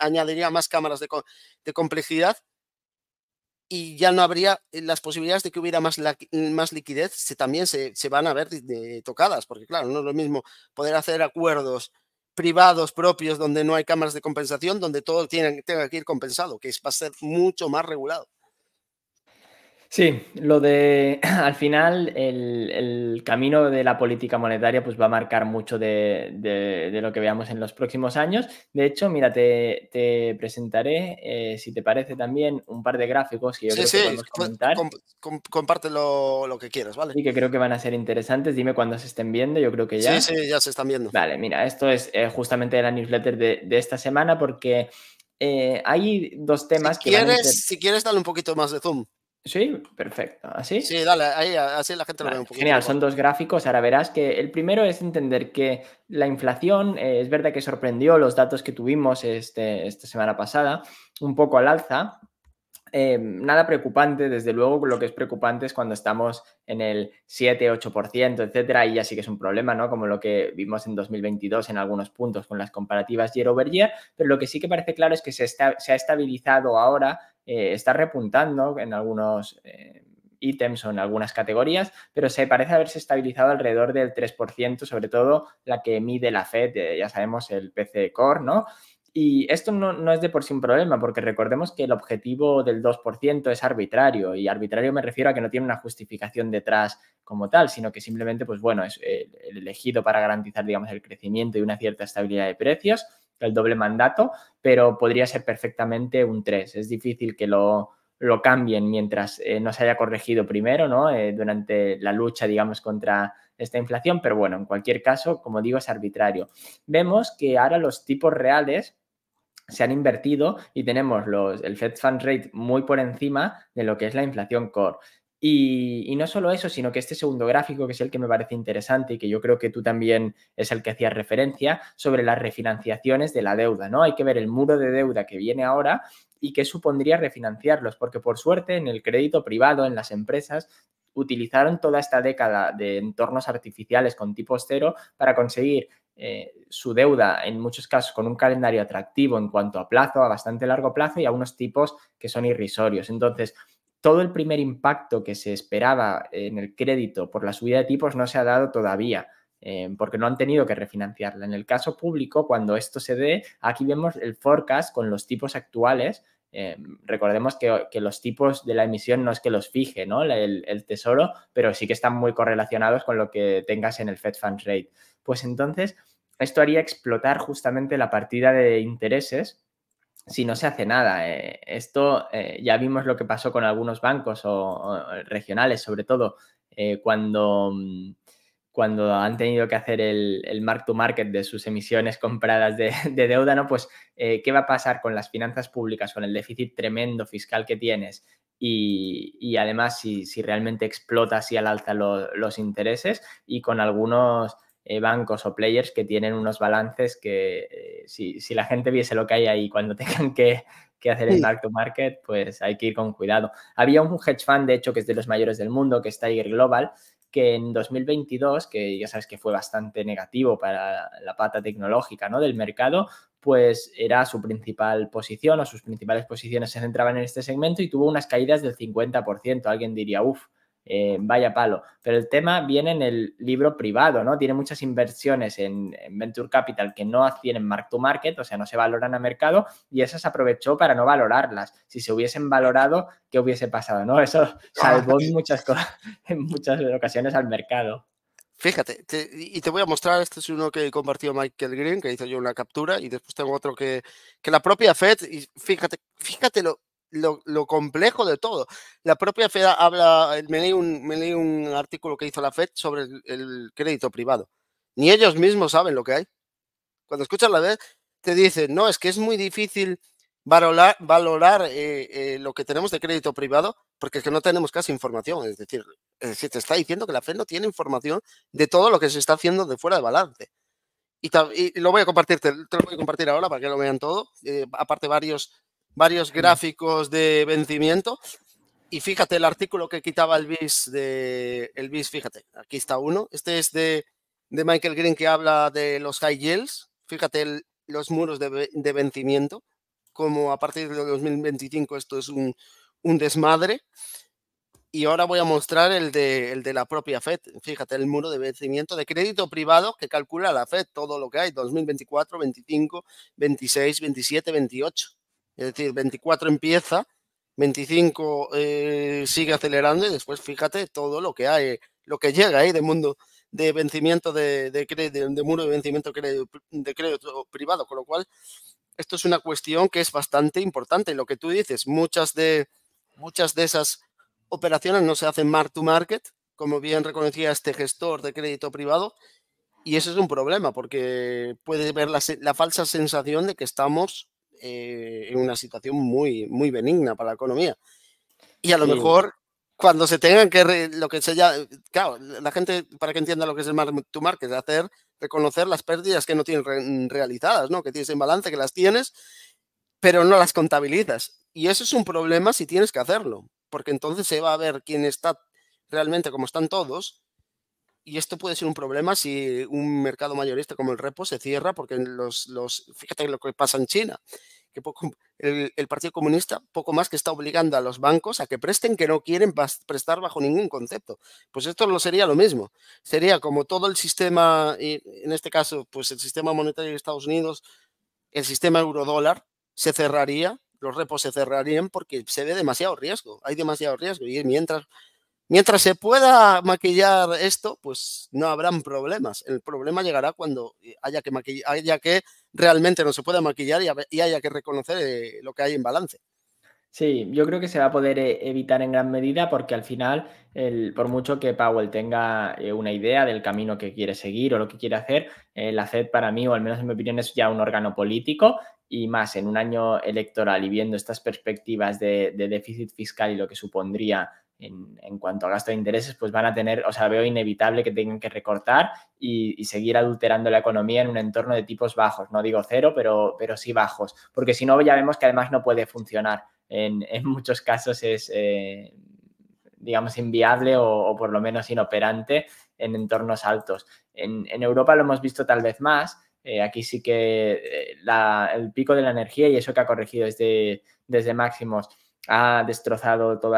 añadiría más cámaras de, complejidad y ya no habría eh, las posibilidades de que hubiera más, más liquidez, se, también se, van a ver tocadas, porque claro, no es lo mismo poder hacer acuerdos privados propios donde no hay cámaras de compensación, donde todo tiene, tenga que ir compensado, que es, va a ser mucho más regulado. Sí, lo de al final el, camino de la política monetaria pues va a marcar mucho de, lo que veamos en los próximos años. De hecho, mira, te, presentaré, eh, si te parece también, un par de gráficos que yo sí, sí, podemos comentar. compártelo lo que quieras, ¿vale? Sí, que creo que van a ser interesantes. Dime cuándo se estén viendo, yo creo que ya. Sí, sí, ya se están viendo. Vale, mira, esto es eh, justamente la newsletter de, esta semana porque eh, hay dos temas que. Si quieres, darle un poquito más de zoom. Sí, perfecto. ¿Así? Sí, dale, ahí, así la gente lo ve un poquito. Genial, son dos gráficos. Ahora verás que el primero es entender que la inflación, eh, es verdad que sorprendió los datos que tuvimos este, esta semana pasada, un poco al alza. Em, nada preocupante, desde luego lo que es preocupante es cuando estamos en el 7, 8%, etcétera, y ya sí que es un problema, ¿no? Como lo que vimos en 2022 en algunos puntos con las comparativas year over year, pero lo que sí que parece claro es que se, se ha estabilizado ahora eh, está repuntando en algunos eh, ítems o en algunas categorías, pero se parece haberse estabilizado alrededor del 3%, sobre todo la que mide la FED, eh, ya sabemos el PC Core, ¿no? Y esto no, no, es de por sí un problema, porque recordemos que el objetivo del 2% es arbitrario, y arbitrario me refiero a que no tiene una justificación detrás como tal, sino que simplemente, pues bueno, es elegido para garantizar, digamos, el crecimiento y una cierta estabilidad de precios el doble mandato, pero podría ser perfectamente un 3. Es difícil que lo, cambien mientras eh, no se haya corregido primero, ¿no? Eh, durante la lucha, digamos, contra esta inflación, pero bueno, en cualquier caso, como digo, es arbitrario. Vemos que ahora los tipos reales se han invertido y tenemos los, el Fed Fund Rate muy por encima de lo que es la inflación core. Y, no solo eso, sino que este segundo gráfico, que es el que me parece interesante y que yo creo que tú también es el que hacías referencia, sobre las refinanciaciones de la deuda, ¿no? Hay que ver el muro de deuda que viene ahora y qué supondría refinanciarlos, porque por suerte en el crédito privado, en las empresas, utilizaron toda esta década de entornos artificiales con tipos cero para conseguir eh, su deuda, en muchos casos con un calendario atractivo en cuanto a plazo, a bastante largo plazo y a unos tipos que son irrisorios. Entonces, todo el primer impacto que se esperaba en el crédito por la subida de tipos no se ha dado todavía. Eh, porque no han tenido que refinanciarla. En el caso público, cuando esto se dé, aquí vemos el forecast con los tipos actuales. Eh, recordemos que, los tipos de la emisión no es que los fije ¿no? el, tesoro, pero sí que están muy correlacionados con lo que tengas en el Fed Fund Rate. Pues entonces, esto haría explotar justamente la partida de intereses si no se hace nada. Eh, esto eh, ya vimos lo que pasó con algunos bancos o, eh, regionales, sobre todo cuando, mm, cuando han tenido que hacer el, mark-to-market de sus emisiones compradas de, deuda, ¿no? Pues, ¿qué va a pasar con las finanzas públicas, con el déficit tremendo fiscal que tienes? Y, además, si, realmente explota y al alza los intereses y con algunos eh, bancos o players que tienen unos balances que eh, si, la gente viese lo que hay ahí cuando tengan que, hacer el back to market, pues hay que ir con cuidado. Había un hedge fund, de hecho, que es de los mayores del mundo, que es Tiger Global, que en 2022, que ya sabes que fue bastante negativo para la pata tecnológica ¿no? del mercado, pues era su principal posición o sus principales posiciones se centraban en este segmento y tuvo unas caídas del 50%. Alguien diría, uff, eh, vaya palo. Pero el tema viene en el libro privado, ¿no? Tiene muchas inversiones en, Venture Capital que no tienen mark to market, o sea, no se valoran a mercado y esas aprovechó para no valorarlas. Si se hubiesen valorado, ¿qué hubiese pasado? ¿No? Eso ah. salvó muchas muchas, en muchas ocasiones al mercado. Fíjate, y te voy a mostrar, este es uno que compartió Michael Green, que hizo yo una captura, y después tengo otro que, que la propia Fed, y fíjate, fíjate lo, lo, complejo de todo. La propia Fed habla, me leí, un, artículo que hizo la Fed sobre el, crédito privado. Ni ellos mismos saben lo que hay. Cuando escuchas la FED, te dicen, no, es que es muy difícil valorar, eh, eh, lo que tenemos de crédito privado porque es que no tenemos casi información. Es decir, es te está diciendo que la Fed no tiene información de todo lo que se está haciendo de fuera de balance. Y, lo voy a compartir, te, lo voy a compartir ahora para que lo vean todo. Eh, aparte, varios varios gráficos de vencimiento. Y fíjate el artículo que quitaba el BIS de el BIS, fíjate, aquí está uno. Este es de, de Michael Green que habla de los high yields. Fíjate los muros de, de, vencimiento, como a partir de 2025 esto es un, un desmadre. Y ahora voy a mostrar el de, el de, la propia FED. Fíjate, el muro de vencimiento de crédito privado que calcula la FED, todo lo que hay, 2024, 25, 26, 27, 28. Es decir, 24 empieza, 25 eh, sigue acelerando y después fíjate todo lo que hay, lo que llega ahí de mundo de vencimiento de, de, muro de vencimiento de crédito privado, con lo cual esto es una cuestión que es bastante importante. Lo que tú dices, muchas de, muchas de esas operaciones no se hacen mark to market, como bien reconocía este gestor de crédito privado, y eso es un problema porque puede ver la falsa sensación de que estamos eh, en una situación muy, muy benigna para la economía. Y a lo mejor cuando se tengan que, lo que se claro, la gente para que entienda lo que es el market to market, hacer, reconocer las pérdidas que no tienes realizadas, ¿no? que tienes en balance, que las tienes, pero no las contabilizas. Y eso es un problema si tienes que hacerlo, porque entonces se va a ver quién está realmente, como están todos, y esto puede ser un problema si un mercado mayorista como el Repo se cierra, porque los, los fíjate lo que pasa en China, que poco, el, Partido Comunista poco más que está obligando a los bancos a que presten que no quieren prestar bajo ningún concepto. Pues esto lo sería lo mismo. Sería como todo el sistema, en este caso, pues el sistema monetario de Estados Unidos, el sistema eurodólar se cerraría, los repos se cerrarían porque se ve demasiado riesgo, hay demasiado riesgo y mientras Mientras se pueda maquillar esto, pues no habrán problemas. El problema llegará cuando eh, haya que, maquillar, haya que realmente no se pueda maquillar y haya que reconocer eh, lo que hay en balance. Sí, yo creo que se va a poder eh, evitar en gran medida porque al final, por mucho que Powell tenga una idea del camino que quiere seguir o lo que quiere hacer, la FED para mí, o al menos en mi opinión, es ya un órgano político y más en un año electoral y viendo estas perspectivas de déficit fiscal y lo que supondría en, cuanto a gasto de intereses, pues van a tener, o sea, veo inevitable que tengan que recortar y, seguir adulterando la economía en un entorno de tipos bajos, no digo cero, pero, pero sí bajos, porque si no ya vemos que además no puede funcionar. En, muchos casos es, eh, digamos, inviable o, por lo menos inoperante en entornos altos. En, Europa lo hemos visto tal vez más. Eh, aquí sí que eh, el pico de la energía y eso que ha corregido desde, desde máximos ha destrozado todo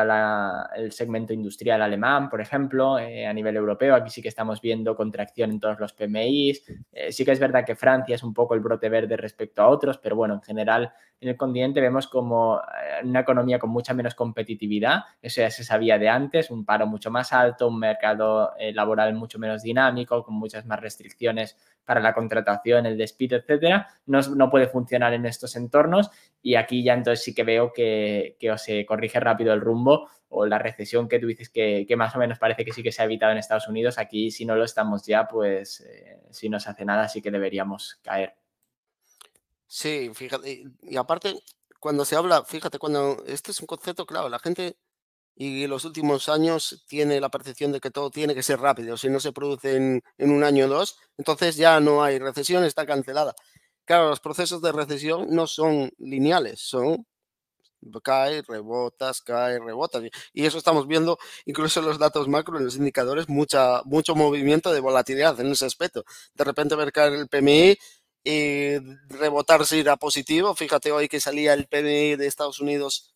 el segmento industrial alemán, por ejemplo, eh, a nivel europeo. Aquí sí que estamos viendo contracción en todos los PMIs. Eh, sí que es verdad que Francia es un poco el brote verde respecto a otros, pero bueno, en general en el continente vemos como eh, una economía con mucha menos competitividad. Eso ya se sabía de antes, un paro mucho más alto, un mercado laboral mucho menos dinámico, con muchas más restricciones para la contratación, el despido, etcétera, no, puede funcionar en estos entornos y aquí ya entonces sí que veo que, que se eh, corrige rápido el rumbo o la recesión que tú dices que, más o menos parece que sí que se ha evitado en Estados Unidos, aquí si no lo estamos ya, pues eh, si no se hace nada sí que deberíamos caer. Sí, fíjate, y aparte, cuando se habla, fíjate, cuando este es un concepto, claro, la gente y los últimos años tiene la percepción de que todo tiene que ser rápido. Si no se produce en, un año o dos, entonces ya no hay recesión, está cancelada. Claro, los procesos de recesión no son lineales, son cae, rebotas, cae, rebotas. Y eso estamos viendo incluso en los datos macro, en los indicadores, mucha, mucho movimiento de volatilidad en ese aspecto. De repente ver caer el PMI y rebotarse ir positivo. Fíjate hoy que salía el PMI de Estados Unidos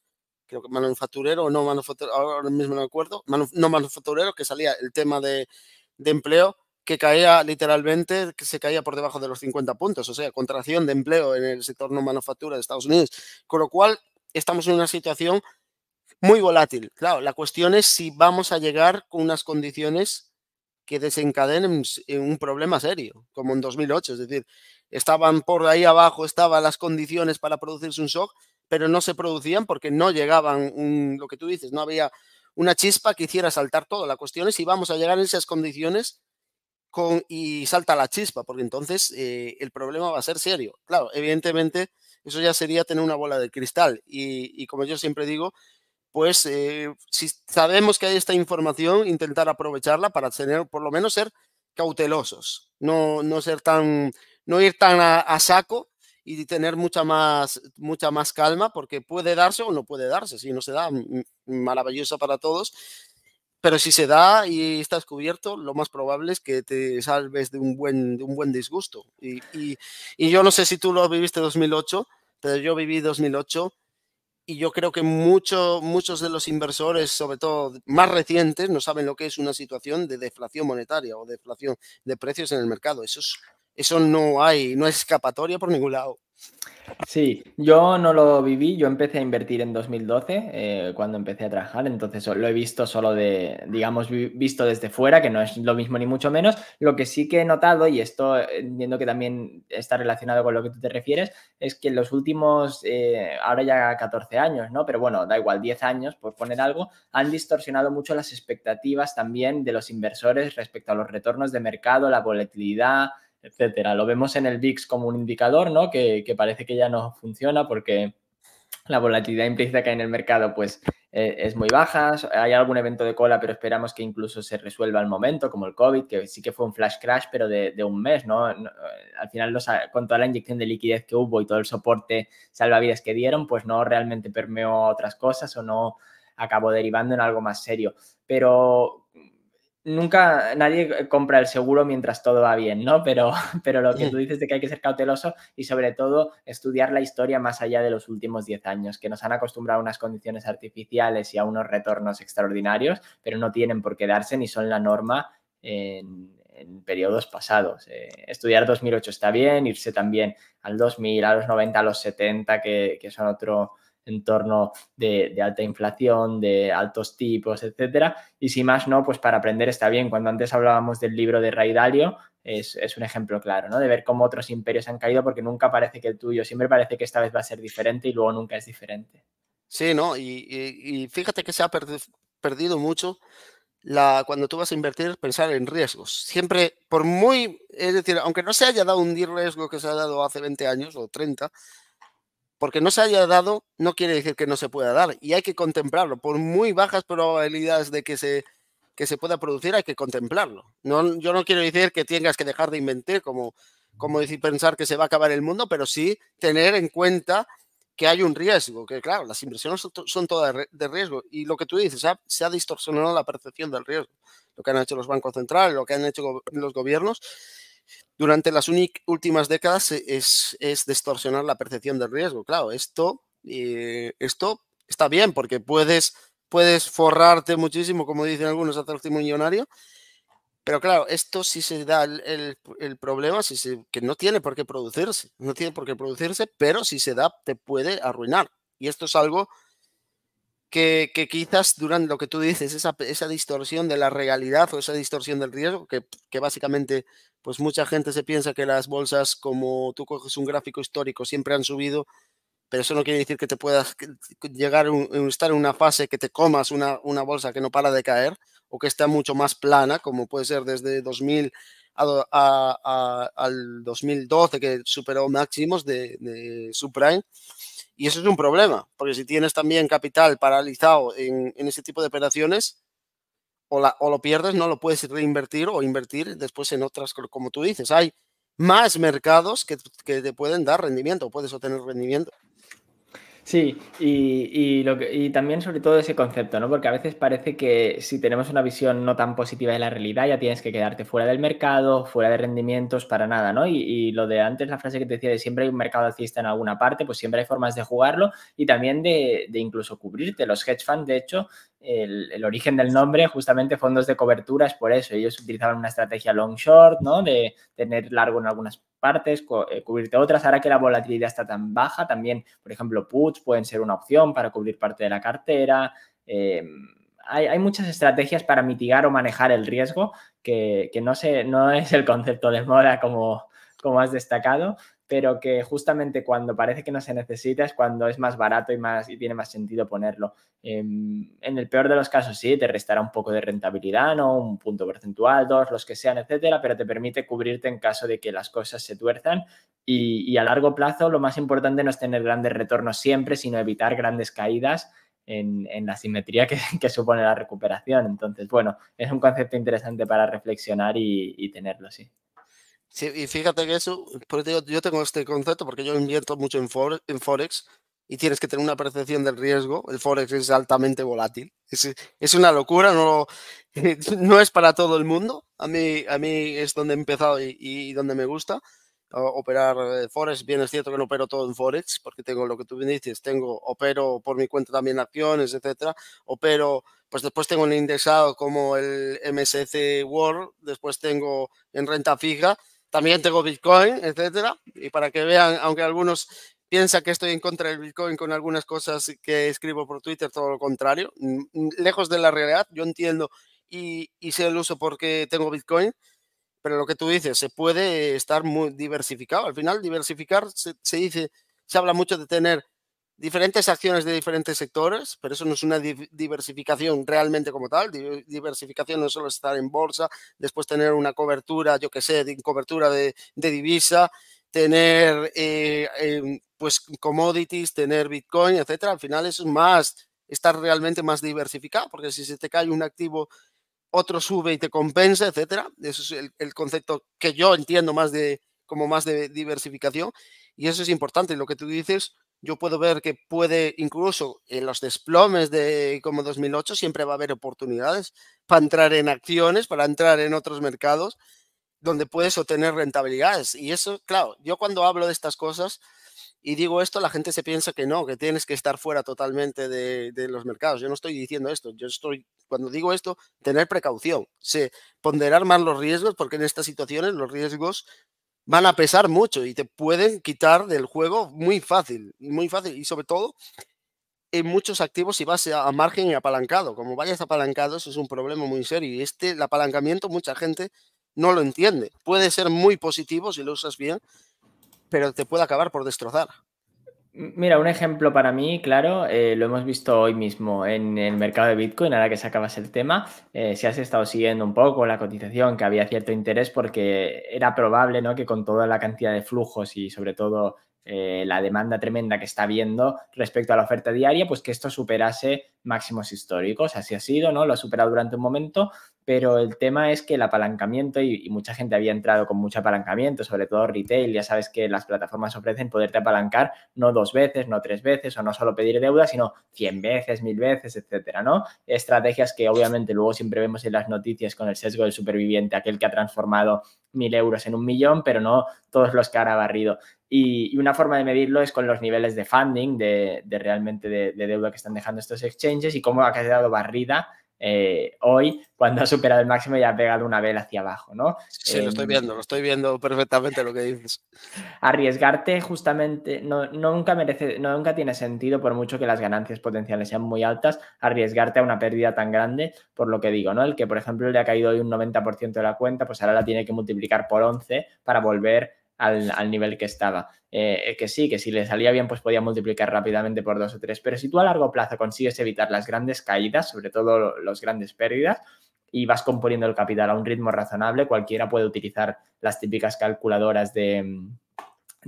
creo que manufacturero o no manufacturero, ahora mismo no acuerdo, no manufacturero, que salía el tema de, de empleo, que caía literalmente, que se caía por debajo de los 50 puntos, o sea, contracción de empleo en el sector no manufactura de Estados Unidos. Con lo cual, estamos en una situación muy volátil. Claro, la cuestión es si vamos a llegar con unas condiciones que desencadenen un problema serio, como en 2008. Es decir, estaban por ahí abajo, estaban las condiciones para producirse un shock, pero no se producían porque no llegaban, lo que tú dices, no había una chispa que hiciera saltar todo. La cuestión es si vamos a llegar en esas condiciones con, y salta la chispa, porque entonces eh, el problema va a ser serio. Claro, evidentemente eso ya sería tener una bola de cristal y, como yo siempre digo, pues eh, si sabemos que hay esta información, intentar aprovecharla para tener, por lo menos ser cautelosos, no, no ser tan, no ir tan a saco y tener mucha más, mucha más calma porque puede darse o no puede darse. Si no se da, maravillosa para todos. Pero si se da y estás cubierto, lo más probable es que te salves de un buen, de un buen disgusto. Y, yo no sé si tú lo viviste 2008, pero yo viví 2008 y yo creo que muchos muchos de los inversores, sobre todo más recientes, no saben lo que es una situación de deflación monetaria o deflación de precios en el mercado. Eso es eso no hay, no es escapatoria por ningún lado. Sí, yo no lo viví, yo empecé a invertir en 2012 eh, cuando empecé a trabajar, entonces lo he visto solo de, digamos, visto desde fuera, que no es lo mismo ni mucho menos. Lo que sí que he notado, y esto eh, entiendo que también está relacionado con lo que tú te refieres, es que en los últimos, eh, ahora ya 14 años, ¿no? Pero bueno, da igual, 10 años, por poner algo, han distorsionado mucho las expectativas también de los inversores respecto a los retornos de mercado, la volatilidad, etcétera. Lo vemos en el VIX como un indicador, ¿no? Que, parece que ya no funciona porque la volatilidad implícita que hay en el mercado, pues eh, es muy baja. Hay algún evento de cola, pero esperamos que incluso se resuelva al momento, como el COVID, que sí que fue un flash crash, pero de, un mes, ¿no? al final, con toda la inyección de liquidez que hubo y todo el soporte salvavidas que dieron, pues no realmente permeó otras cosas o no acabó derivando en algo más serio. Pero nunca nadie eh, compra el seguro mientras todo va bien, ¿no? Pero, pero lo que tú dices de que hay que ser cauteloso y sobre todo estudiar la historia más allá de los últimos 10 años, que nos han acostumbrado a unas condiciones artificiales y a unos retornos extraordinarios, pero no tienen por qué darse ni son la norma en, periodos pasados. Eh, estudiar 2008 está bien, irse también al 2000, a los 90, a los 70, que, que son otro entorno de, de alta inflación, de altos tipos, etcétera. Y si más no, pues para aprender está bien. Cuando antes hablábamos del libro de Ray Dalio, es, un ejemplo claro, ¿no? De ver cómo otros imperios han caído porque nunca parece que el tuyo, siempre parece que esta vez va a ser diferente y luego nunca es diferente. Sí, ¿no? Y, fíjate que se ha perdido mucho la, cuando tú vas a invertir, pensar en riesgos. Siempre, por muy, es decir, aunque no se haya dado un riesgo que se ha dado hace 20 años o 30, porque no se haya dado no quiere decir que no se pueda dar y hay que contemplarlo. Por muy bajas probabilidades de que se, que se pueda producir, hay que contemplarlo. No, yo no quiero decir que tengas que dejar de inventar, como, como decir pensar que se va a acabar el mundo, pero sí tener en cuenta que hay un riesgo, que claro, las inversiones son todas de riesgo y lo que tú dices, se ha distorsionado la percepción del riesgo, lo que han hecho los bancos centrales, lo que han hecho los gobiernos durante las últimas décadas e-, es, distorsionar la percepción del riesgo. Claro, esto, eh, está bien porque puedes, forrarte muchísimo, como dicen algunos, último millonario. Pero claro, esto sí se da el, problema, sí que no tiene por qué producirse, no tiene por qué producirse, pero si se da te puede arruinar. Y esto es algo que, quizás duran lo que tú dices, esa, distorsión de la realidad o esa distorsión del riesgo, que, básicamente pues mucha gente se piensa que las bolsas, como tú coges un gráfico histórico, siempre han subido, pero eso no quiere decir que te puedas llegar a estar en una fase que te comas una, una, bolsa que no para de caer o que está mucho más plana, como puede ser desde 2000 al 2012, que superó máximos de, de subprime. Y eso es un problema, porque si tienes también capital paralizado en, ese tipo de operaciones, o, la, o, lo pierdes, no lo puedes reinvertir o invertir después en otras, como tú dices. Hay más mercados que, que te pueden dar rendimiento, puedes obtener rendimiento. Sí, y, lo también sobre todo ese concepto, ¿no? Porque a veces parece que si tenemos una visión no tan positiva de la realidad, ya tienes que quedarte fuera del mercado, fuera de rendimientos, para nada, ¿no? Y, lo de antes, la frase que te decía de siempre hay un mercado alcista en alguna parte, pues siempre hay formas de jugarlo y también de, de incluso cubrirte. Los hedge funds, de hecho, el, origen del nombre, justamente fondos de cobertura es por eso. Ellos utilizaban una estrategia long-short, ¿no? De tener largo en algunas partes, eh, cubrirte otras. Ahora que la volatilidad está tan baja, también, por ejemplo, puts pueden ser una opción para cubrir parte de la cartera. Em, hay, muchas estrategias para mitigar o manejar el riesgo, que, no, no es el concepto de moda como, como has destacado, pero que justamente cuando parece que no se necesita es cuando es más barato y, más, y tiene más sentido ponerlo. Em, en el peor de los casos sí, te restará un poco de rentabilidad, ¿no? un punto porcentual, dos, los que sean, etcétera, pero te permite cubrirte en caso de que las cosas se tuerzan y, a largo plazo lo más importante no es tener grandes retornos siempre, sino evitar grandes caídas en, la simetría que, supone la recuperación. Entonces, bueno, es un concepto interesante para reflexionar y, y tenerlo, sí. Sí, y fíjate que eso, yo tengo este concepto porque yo invierto mucho en, en Forex y tienes que tener una percepción del riesgo. El Forex es altamente volátil. Es, es una locura, no, no es para todo el mundo. A mí, a mí es donde he empezado y, donde me gusta operar eh, Forex. Bien, es cierto que no opero todo en Forex, porque tengo lo que tú me dices, tengo, opero por mi cuenta también acciones, etcétera. Opero, pues después tengo un indexado como el MSC World, después tengo en renta fija también tengo Bitcoin, etcétera. Y para que vean, aunque algunos piensan que estoy en contra del Bitcoin con algunas cosas que escribo por Twitter, todo lo contrario. Lejos de la realidad, yo entiendo y, y sé el uso porque tengo Bitcoin, pero lo que tú dices, se puede estar muy diversificado. Al final, diversificar se dice, se habla mucho de tener diferentes acciones de diferentes sectores, pero eso no es una diversificación realmente como tal. Diversificación no solo estar en bolsa, después tener una cobertura, yo qué sé, de cobertura de, divisa, tener eh, em, pues commodities, tener Bitcoin, etcétera. Al final es más, estar realmente más diversificado, porque si se te cae un activo otro sube y te compensa, etcétera. Eso es el, concepto que yo entiendo más de como más de diversificación y eso es importante. Lo que tú dices, yo puedo ver que puede, incluso en los desplomes de como 2008, siempre va a haber oportunidades para entrar en acciones, para entrar en otros mercados donde puedes obtener rentabilidades. Y eso, claro, yo cuando hablo de estas cosas y digo esto, la gente se piensa que no, que tienes que estar fuera totalmente de, los mercados. Yo no estoy diciendo esto, yo estoy, cuando digo esto, tener precaución, sí, ponderar más los riesgos, porque en estas situaciones los riesgos van a pesar mucho y te pueden quitar del juego muy fácil, muy fácil. Y sobre todo, en muchos activos si vas a, margen y apalancado. Como vayas apalancado, eso es un problema muy serio. Y este, el apalancamiento, mucha gente no lo entiende. Puede ser muy positivo si lo usas bien, pero te puede acabar por destrozar. Mira, un ejemplo para mí, claro, eh, lo hemos visto hoy mismo en el mercado de Bitcoin, ahora que sacabas el tema, eh, si has estado siguiendo un poco la cotización, que había cierto interés porque era probable ¿no? que con toda la cantidad de flujos y sobre todo eh, la demanda tremenda que está habiendo respecto a la oferta diaria, pues que esto superase máximos históricos. Así ha sido, ¿no? Lo ha superado durante un momento, pero el tema es que el apalancamiento, y, mucha gente había entrado con mucho apalancamiento, sobre todo retail, ya sabes que las plataformas ofrecen poderte apalancar no dos veces, no tres veces, o no solo pedir deuda, sino cien veces, mil veces, etcétera, ¿no? Estrategias que obviamente luego siempre vemos en las noticias con el sesgo del superviviente, aquel que ha transformado mil euros en un millón, pero no todos los que ha barrido. Y, una forma de medirlo es con los niveles de funding, de, realmente de, de deuda que están dejando estos exchanges y cómo ha quedado barrida eh, hoy cuando ha superado el máximo y ha pegado una vela hacia abajo, ¿no? Sí, lo estoy em, viendo, lo estoy viendo perfectamente lo que dices. Arriesgarte justamente no, nunca merece, no nunca tiene sentido por mucho que las ganancias potenciales sean muy altas, arriesgarte a una pérdida tan grande, por lo que digo, ¿no? El que por ejemplo le ha caído hoy un 90% de la cuenta, pues ahora la tiene que multiplicar por 11 para volver al, nivel que estaba. Eh, eh, que sí, que si le salía bien, pues podía multiplicar rápidamente por dos o tres, pero si tú a largo plazo consigues evitar las grandes caídas, sobre todo las grandes pérdidas, y vas componiendo el capital a un ritmo razonable, cualquiera puede utilizar las típicas calculadoras de, mm,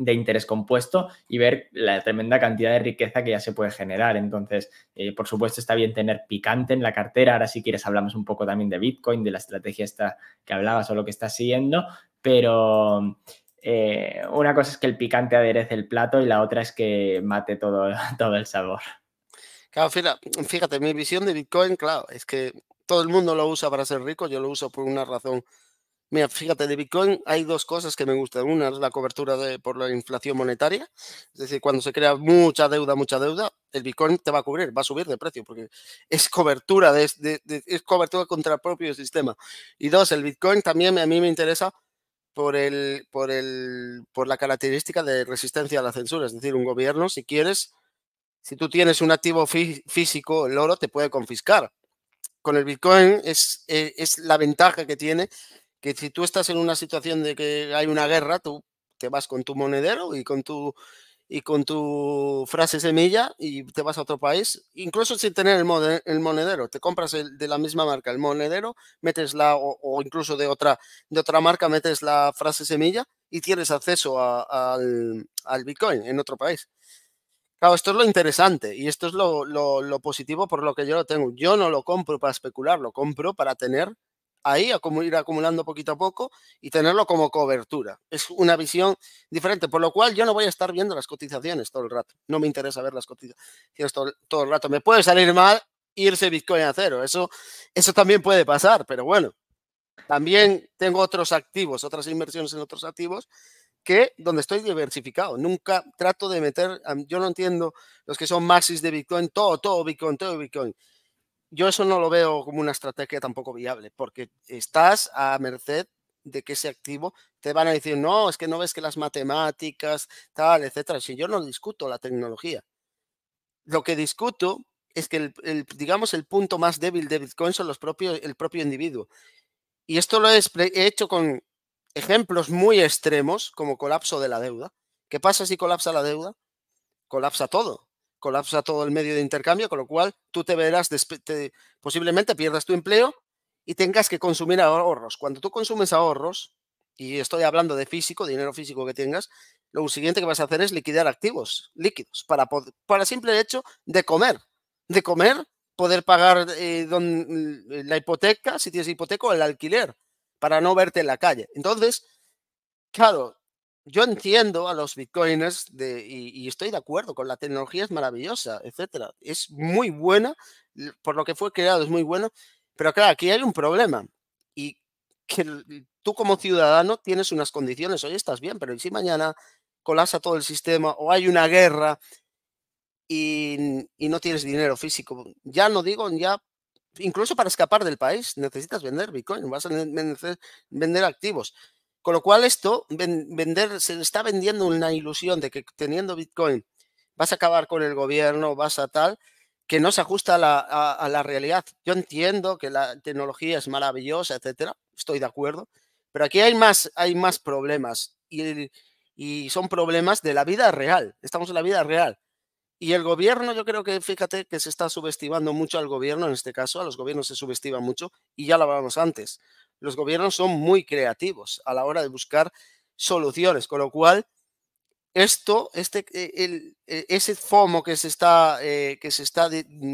interés compuesto y ver la tremenda cantidad de riqueza que ya se puede generar. Entonces, eh, por supuesto, está bien tener picante en la cartera. Ahora, si quieres, hablamos un poco también de Bitcoin, de la estrategia esta que hablabas o lo que estás siguiendo, pero, eh, una cosa es que el picante aderece el plato y la otra es que mate todo, todo el sabor. Claro, fíjate, mi visión de Bitcoin, claro, es que todo el mundo lo usa para ser rico, yo lo uso por una razón. Mira, fíjate, de Bitcoin hay dos cosas que me gustan. Una es la cobertura de, por la inflación monetaria, es decir, cuando se crea mucha deuda, mucha deuda, el Bitcoin te va a cubrir, va a subir de precio, porque es cobertura, de, es cobertura contra el propio sistema. Y dos, el Bitcoin también a mí me interesa por, el, por, el, por la característica de resistencia a la censura. Es decir, un gobierno, si quieres, si tú tienes un activo físico, el oro te puede confiscar. Con el Bitcoin es, e, es, la ventaja que tiene que si tú estás en una situación de que hay una guerra, tú te vas con tu monedero y con tu y con tu frase semilla y te vas a otro país, incluso sin tener el, monedero, te compras de la misma marca el monedero, metes la, o, incluso de otra, de otra marca, metes la frase semilla y tienes acceso al, Bitcoin en otro país. Claro, esto es lo interesante y esto es lo positivo por lo que yo lo tengo. Yo no lo compro para especular, lo compro para tener ahí, ir acumulando poquito a poco y tenerlo como cobertura. Es una visión diferente, por lo cual yo no voy a estar viendo las cotizaciones todo el rato. No me interesa ver las cotizaciones todo, todo el rato. Me puede salir mal irse Bitcoin a cero. Eso, eso también puede pasar, pero bueno. También tengo otros activos, otras inversiones en otros activos que donde estoy diversificado. Nunca trato de meter, yo no entiendo los que son maxis de Bitcoin, todo, todo Bitcoin, todo Bitcoin yo eso no lo veo como una estrategia tampoco viable, porque estás a merced de que ese activo te van a decir, no, es que no ves que las matemáticas, tal, etcétera. Si yo no discuto la tecnología, lo que discuto es que, el, digamos, el punto más débil de Bitcoin son los propios, el propio individuo. Y esto lo he, he hecho con ejemplos muy extremos, como colapso de la deuda. ¿Qué pasa si colapsa la deuda? Colapsa todo colapsa todo el medio de intercambio, con lo cual tú te verás, posiblemente pierdas tu empleo y tengas que consumir ahorros. Cuando tú consumes ahorros, y estoy hablando de físico, dinero físico que tengas, lo siguiente que vas a hacer es liquidar activos líquidos para, para simple hecho de comer. De comer, poder pagar eh, la hipoteca, si tienes hipoteca, o el alquiler, para no verte en la calle. Entonces, claro, yo entiendo a los bitcoiners y, estoy de acuerdo con la tecnología, es maravillosa, etcétera. Es muy buena, por lo que fue creado es muy bueno, pero claro, aquí hay un problema y que tú como ciudadano tienes unas condiciones, hoy estás bien, pero si mañana colapsa todo el sistema o hay una guerra y, no tienes dinero físico, ya no digo ya incluso para escapar del país necesitas vender bitcoin, vas a vender activos. Con lo cual esto, vender, se está vendiendo una ilusión de que teniendo Bitcoin vas a acabar con el gobierno, vas a tal, que no se ajusta a la, realidad. Yo entiendo que la tecnología es maravillosa, etcétera, estoy de acuerdo, pero aquí hay más, hay más problemas y, y son problemas de la vida real. Estamos en la vida real. Y el gobierno, yo creo que fíjate que se está subestimando mucho al gobierno, en este caso, a los gobiernos se subestima mucho, y ya lo hablábamos antes los gobiernos son muy creativos a la hora de buscar soluciones, con lo cual esto, este, e, el, e, ese FOMO que se está, eh,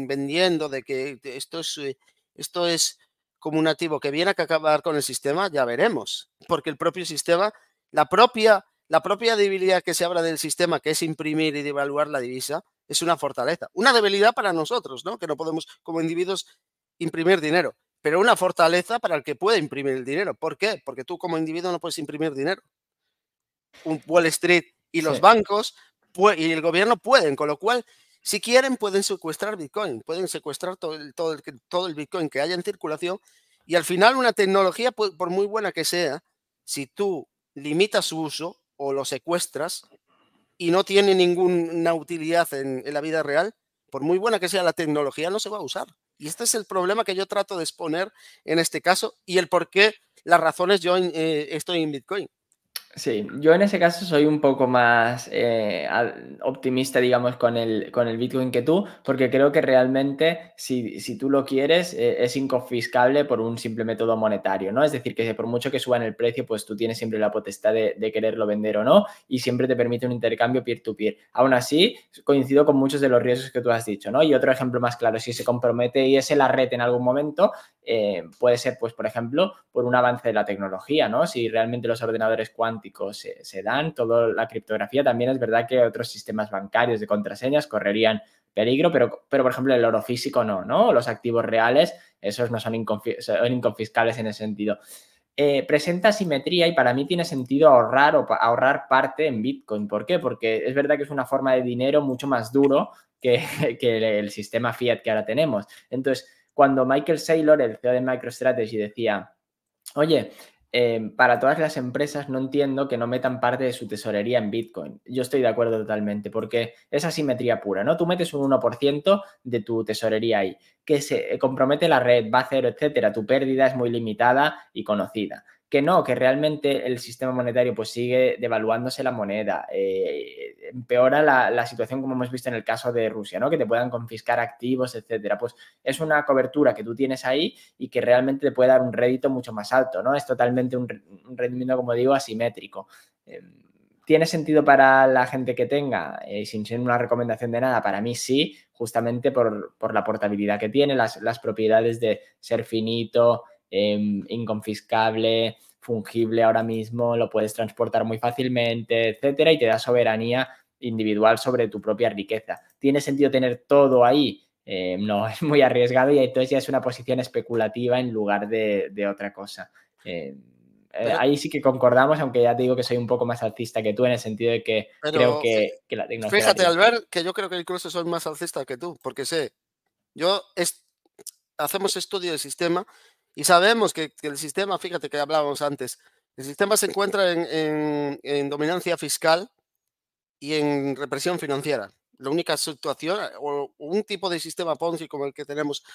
vendiendo de que esto es, eh, esto como un activo que viene a acabar con el sistema, ya veremos, porque el propio sistema, la propia, debilidad que se habla del sistema, que es imprimir y devaluar la divisa, es una fortaleza, una debilidad para nosotros, ¿no? Que no podemos como individuos imprimir dinero pero una fortaleza para el que puede imprimir el dinero. ¿Por qué? Porque tú como individuo no puedes imprimir dinero. Un Wall Street y los bancos y el gobierno pueden, con lo cual, si quieren, pueden secuestrar Bitcoin, pueden secuestrar todo el, Bitcoin que haya en circulación y al final una tecnología, pues, por muy buena que sea, si tú limitas su uso o lo secuestras y no tiene ninguna utilidad en la vida real, por muy buena que sea la tecnología, no se va a usar. Y este es el problema que yo trato de exponer en este caso y el por qué las razones yo eh, estoy en Bitcoin. Sí, yo en ese caso soy un poco más eh, optimista, digamos, con el, con el Bitcoin que tú, porque creo que realmente si, tú lo quieres eh, es inconfiscable por un simple método monetario, ¿no? Es decir, que por mucho que suban el precio, pues tú tienes siempre la potestad de, quererlo vender o no y siempre te permite un intercambio peer-to-peer. Aún así, coincido con muchos de los riesgos que tú has dicho, ¿no? Y otro ejemplo más claro, si se compromete y es la red en algún momento, eh, puede ser, pues, por ejemplo, por un avance de la tecnología, ¿no? Si realmente los ordenadores cuánticos se, dan, toda la criptografía, también es verdad que otros sistemas bancarios de contraseñas correrían peligro, pero, pero por ejemplo el oro físico no, ¿no? Los activos reales, esos no son, inconfiscables en ese sentido. Eh, presenta simetría y para mí tiene sentido ahorrar o ahorrar parte en Bitcoin. ¿Por qué? Porque es verdad que es una forma de dinero mucho más duro que, que el sistema fiat que ahora tenemos. Entonces, cuando Michael Saylor, el CEO de MicroStrategy, decía, oye, Em, para todas las empresas no entiendo que no metan parte de su tesorería en Bitcoin. Yo estoy de acuerdo totalmente, porque es asimetría pura, ¿no? Tú metes un 1% de tu tesorería ahí, que se compromete la red, va a cero, etcétera. Tu pérdida es muy limitada y conocida que no, que realmente el sistema monetario pues sigue devaluándose la moneda, eh, empeora la, situación como hemos visto en el caso de Rusia, ¿no? Que te puedan confiscar activos, etcétera. Pues es una cobertura que tú tienes ahí y que realmente te puede dar un rédito mucho más alto, ¿no? Es totalmente un, rendimiento, como digo, asimétrico. Eh, ¿Tiene sentido para la gente que tenga? Eh, sin ser una recomendación de nada, para mí sí, justamente por, la portabilidad que tiene, las, las propiedades de ser finito, Em, inconfiscable, fungible ahora mismo, lo puedes transportar muy fácilmente, etcétera, y te da soberanía individual sobre tu propia riqueza. ¿Tiene sentido tener todo ahí? Em, no, es muy arriesgado y entonces ya es una posición especulativa en lugar de, otra cosa. Em, eh, ahí sí que concordamos, aunque ya te digo que soy un poco más alcista que tú en el sentido de que creo que, la tecnología. Fíjate, Albert, que yo creo que incluso soy más alcista que tú, porque sé, yo hacemos estudio del sistema y sabemos que, el sistema, fíjate que hablábamos antes, el sistema se encuentra en, dominancia fiscal y en represión financiera. La única situación eh, o un tipo de sistema Ponzi como el que tenemos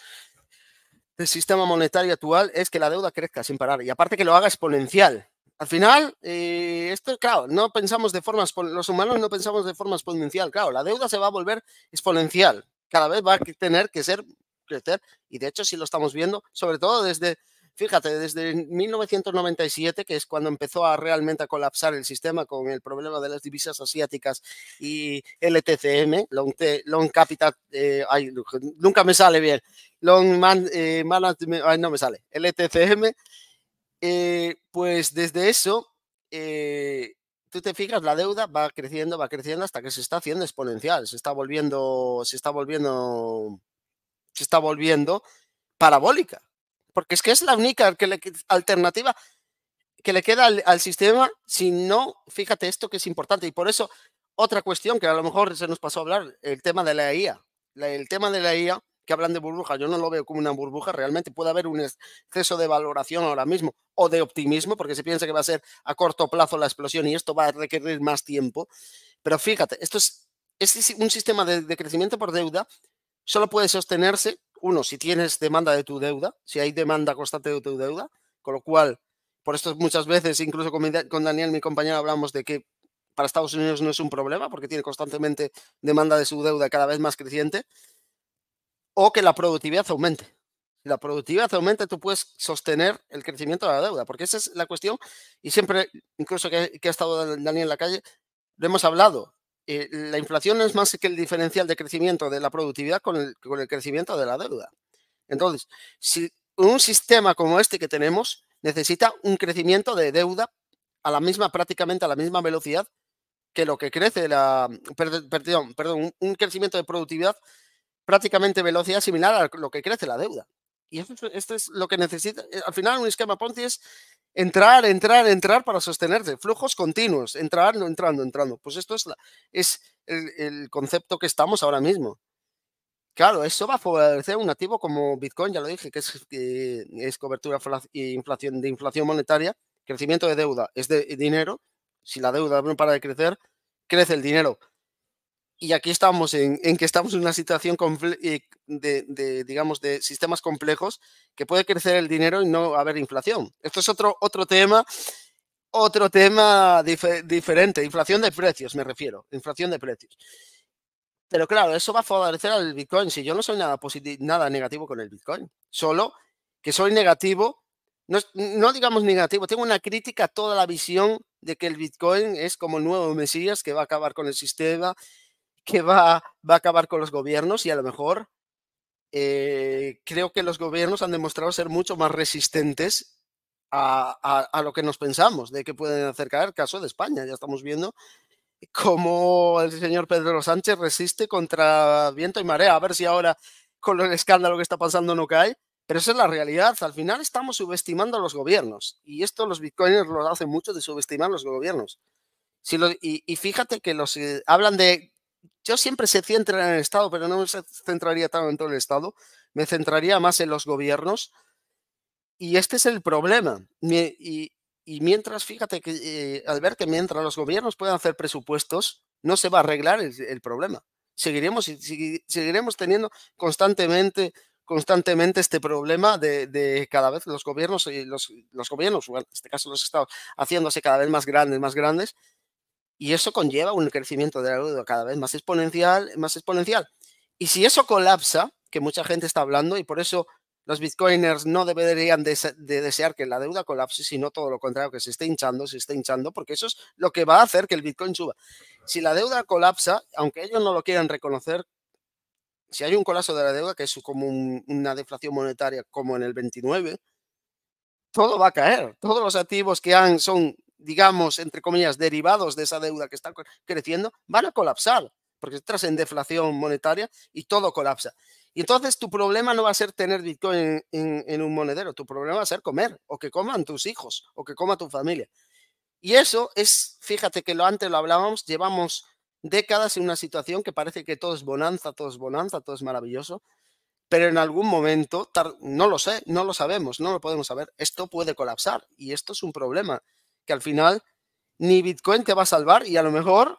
el sistema monetario actual es que la deuda crezca sin parar y aparte que lo haga exponencial. Al final, eh, esto, claro, no pensamos de formas los humanos no pensamos de forma exponencial, claro, la deuda se va a volver exponencial, cada vez va a tener que ser crecer y de hecho si lo estamos viendo, sobre todo desde, fíjate, desde 1997, que es cuando empezó a realmente a colapsar el sistema con el problema de las divisas asiáticas y LTCM, e Long, long Capital, eh, nunca me sale bien, Long Man, eh, no me sale, LTCM, e eh, pues desde eso, tú te fijas, la deuda va creciendo, va creciendo hasta que se está haciendo exponencial, se está volviendo, se está volviendo se está volviendo parabólica, porque es que es la única alternativa que le queda al, sistema si no, fíjate esto que es importante y por eso otra cuestión que a lo mejor se nos pasó a hablar, el tema de la IA, el tema de la IA que hablan de burbuja, yo no lo veo como una burbuja, realmente puede haber un exceso de valoración ahora mismo o de optimismo, porque se piensa que va a ser a corto plazo la explosión y esto va a requerir más tiempo. Pero fíjate, esto es, es un sistema de crecimiento por deuda solo puede sostenerse, uno, si tienes demanda de tu deuda, si hay demanda constante de tu deuda, con lo cual, por esto muchas veces, incluso con Daniel, mi compañero, hablamos de que para Estados Unidos no es un problema porque tiene constantemente demanda de su deuda cada vez más creciente, o que la productividad aumente. Si la productividad aumenta, tú puedes sostener el crecimiento de la deuda, porque esa es la cuestión. Y siempre, incluso que, que ha estado Daniel en la calle, lo hemos hablado. Eh, la inflación es más que el diferencial de crecimiento de la productividad con el, crecimiento de la deuda. Entonces, si un sistema como este que tenemos necesita un crecimiento de deuda a la misma, prácticamente a la misma velocidad que lo que crece la. Perdón, perdón, un crecimiento de productividad prácticamente velocidad similar a lo que crece la deuda. Y esto, es lo que necesita. Eh, al final, un esquema Ponzi es entrar, entrar, entrar para sostenerse Flujos continuos, entrando, entrando, entrando. Pues esto es, es el, concepto que estamos ahora mismo. Claro, eso va a favorecer un activo como Bitcoin, ya lo dije, que es, cobertura inflación, de inflación monetaria, crecimiento de deuda es de eh, dinero. Si la deuda no para de crecer, crece el dinero. Y aquí estamos en, que estamos en una situación eh, de, digamos, de sistemas complejos que puede crecer el dinero y no haber inflación. Esto es otro, otro tema, otro tema diferente, inflación de precios, me refiero, inflación de precios. Pero claro, eso va a favorecer al Bitcoin. Si yo no soy nada, positivo nada negativo con el Bitcoin, solo que soy negativo, no, no digamos negativo, tengo una crítica a toda la visión de que el Bitcoin es como el nuevo Mesías que va a acabar con el sistema, que va, va a acabar con los gobiernos y a lo mejor eh, creo que los gobiernos han demostrado ser mucho más resistentes a, lo que nos pensamos de que pueden hacer caer. Caso de España, ya estamos viendo cómo el señor Pedro Sánchez resiste contra viento y marea. A ver si ahora con el escándalo que está pasando no cae. Pero esa es la realidad. Al final estamos subestimando a los gobiernos. Y esto los bitcoiners lo hacen mucho de subestimar los gobiernos. y, fíjate que los eh, hablan de yo siempre se centra en el Estado, pero no me centraría tanto en todo el Estado, me centraría más en los gobiernos. Y este es el problema. Y, mientras, fíjate que, eh, al ver que mientras los gobiernos puedan hacer presupuestos, no se va a arreglar el, problema. Seguiremos, seguiremos teniendo constantemente constantemente este problema de, cada vez los gobiernos y los, gobiernos, en este caso los estados, haciéndose cada vez más grandes, más grandes, y eso conlleva un crecimiento de la deuda cada vez más exponencial, más exponencial. Y si eso colapsa, que mucha gente está hablando, y por eso los bitcoiners no deberían de, desear que la deuda colapse, sino todo lo contrario, que se esté hinchando, se esté hinchando, porque eso es lo que va a hacer que el bitcoin suba. Si la deuda colapsa, aunque ellos no lo quieran reconocer, si hay un colapso de la deuda, que es como una deflación monetaria como en el 29, todo va a caer. Todos los activos que han, son digamos, entre comillas, derivados de esa deuda que está creciendo, van a colapsar, porque estás en deflación monetaria y todo colapsa. Y entonces tu problema no va a ser tener Bitcoin en, en, un monedero, tu problema va a ser comer, o que coman tus hijos, o que coma tu familia. Y eso es, fíjate que lo antes lo hablábamos, llevamos décadas en una situación que parece que todo es bonanza, todo es bonanza, todo es maravilloso, pero en algún momento, no lo sé, no lo sabemos, no lo podemos saber, esto puede colapsar y esto es un problema que al final ni Bitcoin te va a salvar y a lo mejor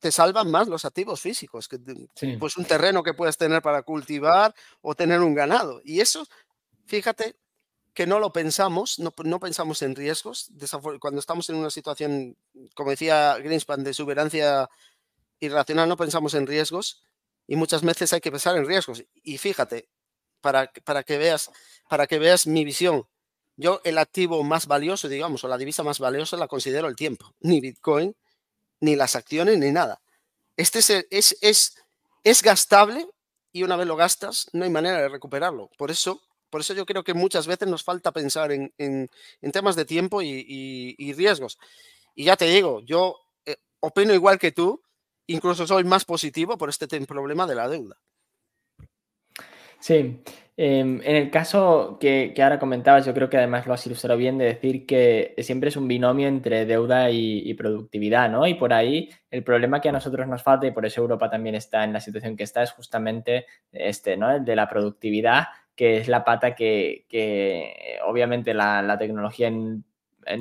te salvan más los activos físicos, que pues un terreno que puedes tener para cultivar o tener un ganado. Y eso, fíjate que no lo pensamos, no, pensamos en riesgos. Cuando estamos en una situación, como decía Greenspan, de soberanía irracional, no pensamos en riesgos y muchas veces hay que pensar en riesgos. Y fíjate, para, para, que, veas, para que veas mi visión, yo el activo más valioso, digamos, o la divisa más valiosa la considero el tiempo. Ni Bitcoin, ni las acciones, ni nada. Este es, es, es, es gastable y una vez lo gastas no hay manera de recuperarlo. Por eso, por eso yo creo que muchas veces nos falta pensar en, en, temas de tiempo y, riesgos. Y ya te digo, yo eh, opino igual que tú, incluso soy más positivo por este problema de la deuda. Sí, em, en el caso que, ahora comentabas, yo creo que además lo has ilustrado bien de decir que siempre es un binomio entre deuda y, productividad, ¿no? Y por ahí el problema que a nosotros nos falta, y por eso Europa también está en la situación que está, es justamente este, ¿no? El de la productividad, que es la pata que, obviamente la, tecnología en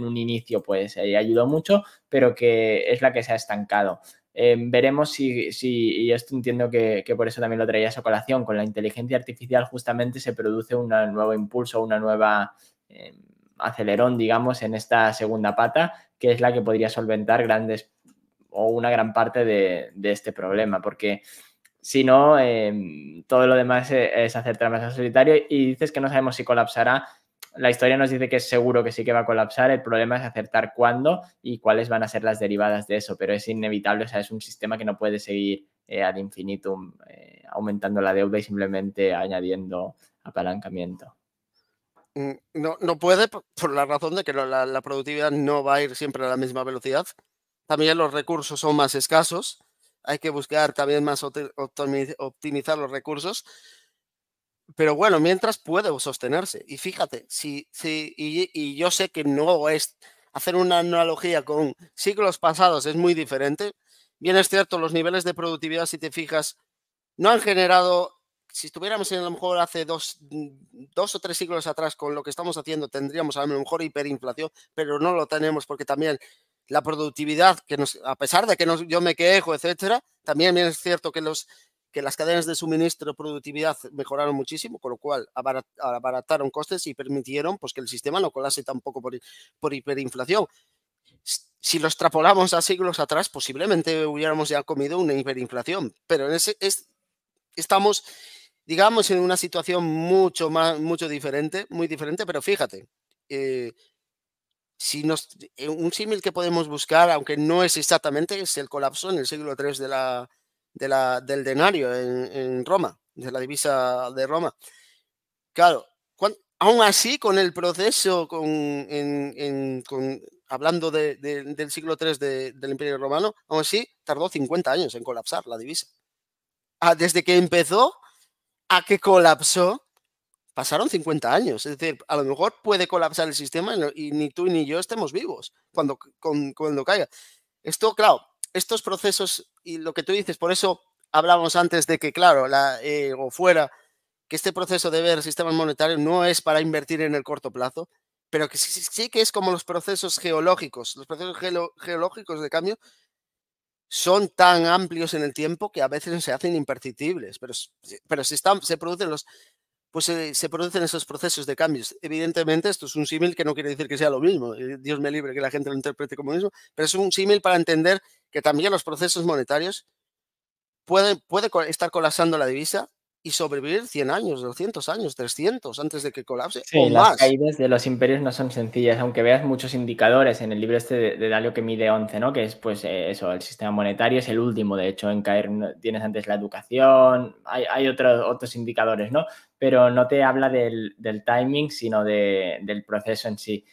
un inicio pues ayudó mucho, pero que es la que se ha estancado. Em, veremos si, y esto entiendo que, por eso también lo traías a colación, con la inteligencia artificial justamente se produce un nuevo impulso, una nueva em, acelerón, digamos, en esta segunda pata, que es la que podría solventar grandes o una gran parte de, este problema, porque si no, em, todo lo demás es, es hacer tramas solitario y dices que no sabemos si colapsará la historia nos dice que es seguro que sí que va a colapsar, el problema es acertar cuándo y cuáles van a ser las derivadas de eso, pero es inevitable, o sea, es un sistema que no puede seguir eh, ad infinitum eh, aumentando la deuda y simplemente añadiendo apalancamiento. Mm, no, no puede por la razón de que la, la productividad no va a ir siempre a la misma velocidad. También los recursos son más escasos. Hay que buscar también más optimizar los recursos pero bueno, mientras puede sostenerse. Y fíjate, si, si, y, yo sé que no es hacer una analogía con siglos pasados es muy diferente. Bien es cierto, los niveles de productividad, si te fijas, no han generado, si estuviéramos en, a lo mejor hace dos, mm, dos o tres siglos atrás con lo que estamos haciendo, tendríamos a lo mejor hiperinflación, pero no lo tenemos porque también la productividad, que a pesar de que yo me quejo, etcétera, también es cierto que los que las cadenas de suministro, productividad mejoraron muchísimo, con lo cual abarataron costes y permitieron pues, que el sistema no colase tampoco por, hiperinflación. Si lo extrapolamos a siglos atrás, posiblemente hubiéramos ya comido una hiperinflación, pero es, estamos, digamos, en una situación mucho más, mucho diferente, muy diferente, pero fíjate, eh, si nos, eh, un símil que podemos buscar, aunque no es exactamente, es el colapso en el siglo III de la, la, del denario en, Roma, de la divisa de Roma. Claro, aún así, con el proceso, con, hablando del siglo III del Imperio Romano, aún así tardó 50 años en colapsar la divisa. Ah, desde que empezó a que colapsó, pasaron 50 años. Es decir, a lo mejor puede colapsar el sistema y ni tú ni yo estemos vivos cuando, cuando caiga. Esto, claro, estos procesos y lo que tú dices, por eso hablábamos antes de que, claro, la, eh, o fuera, que este proceso de ver sistemas monetarios no es para invertir en el corto plazo, pero que sí, que es como los procesos geológicos. Los procesos geológicos de cambio son tan amplios en el tiempo que a veces se hacen imperceptibles, pero, pero están, se producen los pues se, producen esos procesos de cambios. Evidentemente, esto es un símil que no quiere decir que sea lo mismo, eh, Dios me libre que la gente lo interprete como mismo, pero es un símil para entender que también los procesos monetarios pueden, puede estar colapsando la divisa y sobrevivir 100 años, 200 años, 300 antes de que colapse. Sí, las caídas de los imperios no son sencillas, aunque veas muchos indicadores en el libro este de, Dalio que mide 11, ¿no? Que es pues eh, eso, el sistema monetario es el último, de hecho, en caer, tienes antes la educación, hay, hay otros, otros indicadores, ¿no? Pero no te habla del, del timing, sino del proceso en sí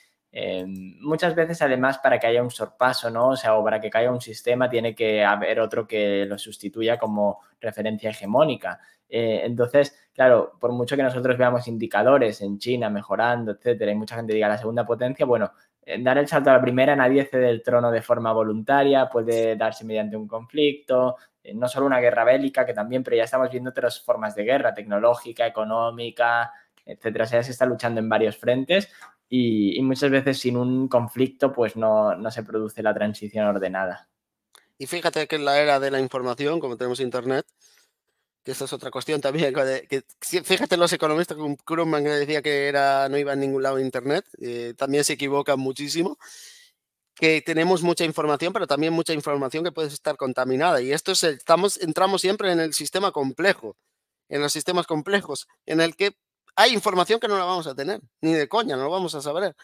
muchas veces, además, para que haya un sorpaso, ¿no? O sea, o para que caiga un sistema, tiene que haber otro que lo sustituya como referencia hegemónica. Eh, entonces, claro, por mucho que nosotros veamos indicadores en China mejorando, etcétera, y mucha gente diga la segunda potencia, bueno, dar el salto a la primera, nadie cede el trono de forma voluntaria, puede darse mediante un conflicto, eh, no solo una guerra bélica, que también, pero ya estamos viendo otras formas de guerra, tecnológica, económica, etcétera. O sea, se está luchando en varios frentes y, muchas veces sin un conflicto pues no, no se produce la transición ordenada. Y fíjate que en la era de la información, como tenemos Internet, que esta es otra cuestión también, que, fíjate los economistas, como Krugman decía que era, no iba a ningún lado Internet, eh, también se equivocan muchísimo, que tenemos mucha información, pero también mucha información que puede estar contaminada. Y esto es, estamos, entramos siempre en el sistema complejo, en los sistemas complejos, en el que hay información que no la vamos a tener, ni de coña, no lo vamos a saber.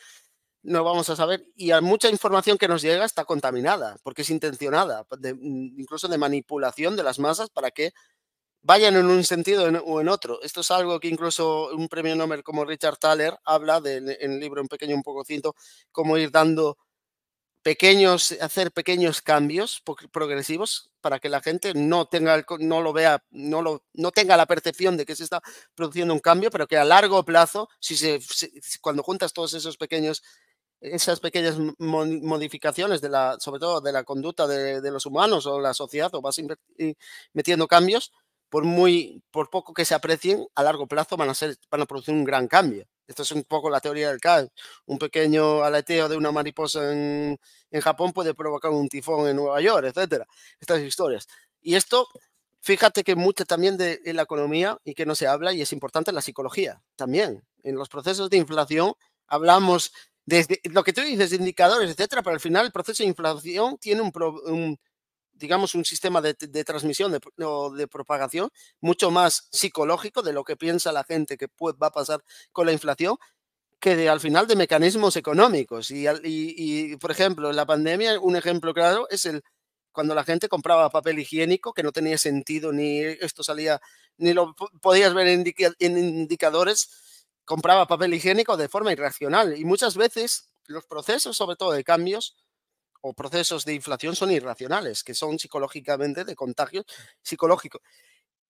No vamos a saber. Y mucha información que nos llega está contaminada, porque es intencionada, mm, incluso de manipulación de las masas para que vayan en un sentido o en otro. Esto es algo que incluso un premio Nobel como Richard Thaler habla en el libro Un pequeño, un poco cinto, cómo ir dando pequeños, hacer pequeños cambios progresivos para que la gente no tenga, no lo vea, no, lo, no tenga la percepción de que se está produciendo un cambio, pero que a largo plazo, si se, cuando juntas todos esos pequeños esas pequeñas modificaciones de la, sobre todo de la conducta de, los humanos o la sociedad, o vas metiendo cambios, por muy, por poco que se aprecien, a largo plazo van a ser, van a producir un gran cambio. Esto es un poco la teoría del caos. Un pequeño aleteo de una mariposa en, Japón puede provocar un tifón en Nueva York, etcétera. Estas historias. Y esto, fíjate que mucho también de, la economía y que no se habla, y es importante la psicología también. En los procesos de inflación hablamos desde lo que tú dices, indicadores, etcétera, pero al final el proceso de inflación tiene un, problema. un digamos, un sistema de, transmisión o de propagación mucho más psicológico de lo que piensa la gente que va a pasar con la inflación que de, al final de mecanismos económicos. Y, por ejemplo, en la pandemia, un ejemplo claro es el cuando la gente compraba papel higiénico que no tenía sentido, ni esto salía, ni lo podías ver en indicadores, compraba papel higiénico de forma irracional. Y muchas veces los procesos, sobre todo de cambios, o procesos de inflación son irracionales, que son psicológicamente de contagio mm. psicológico.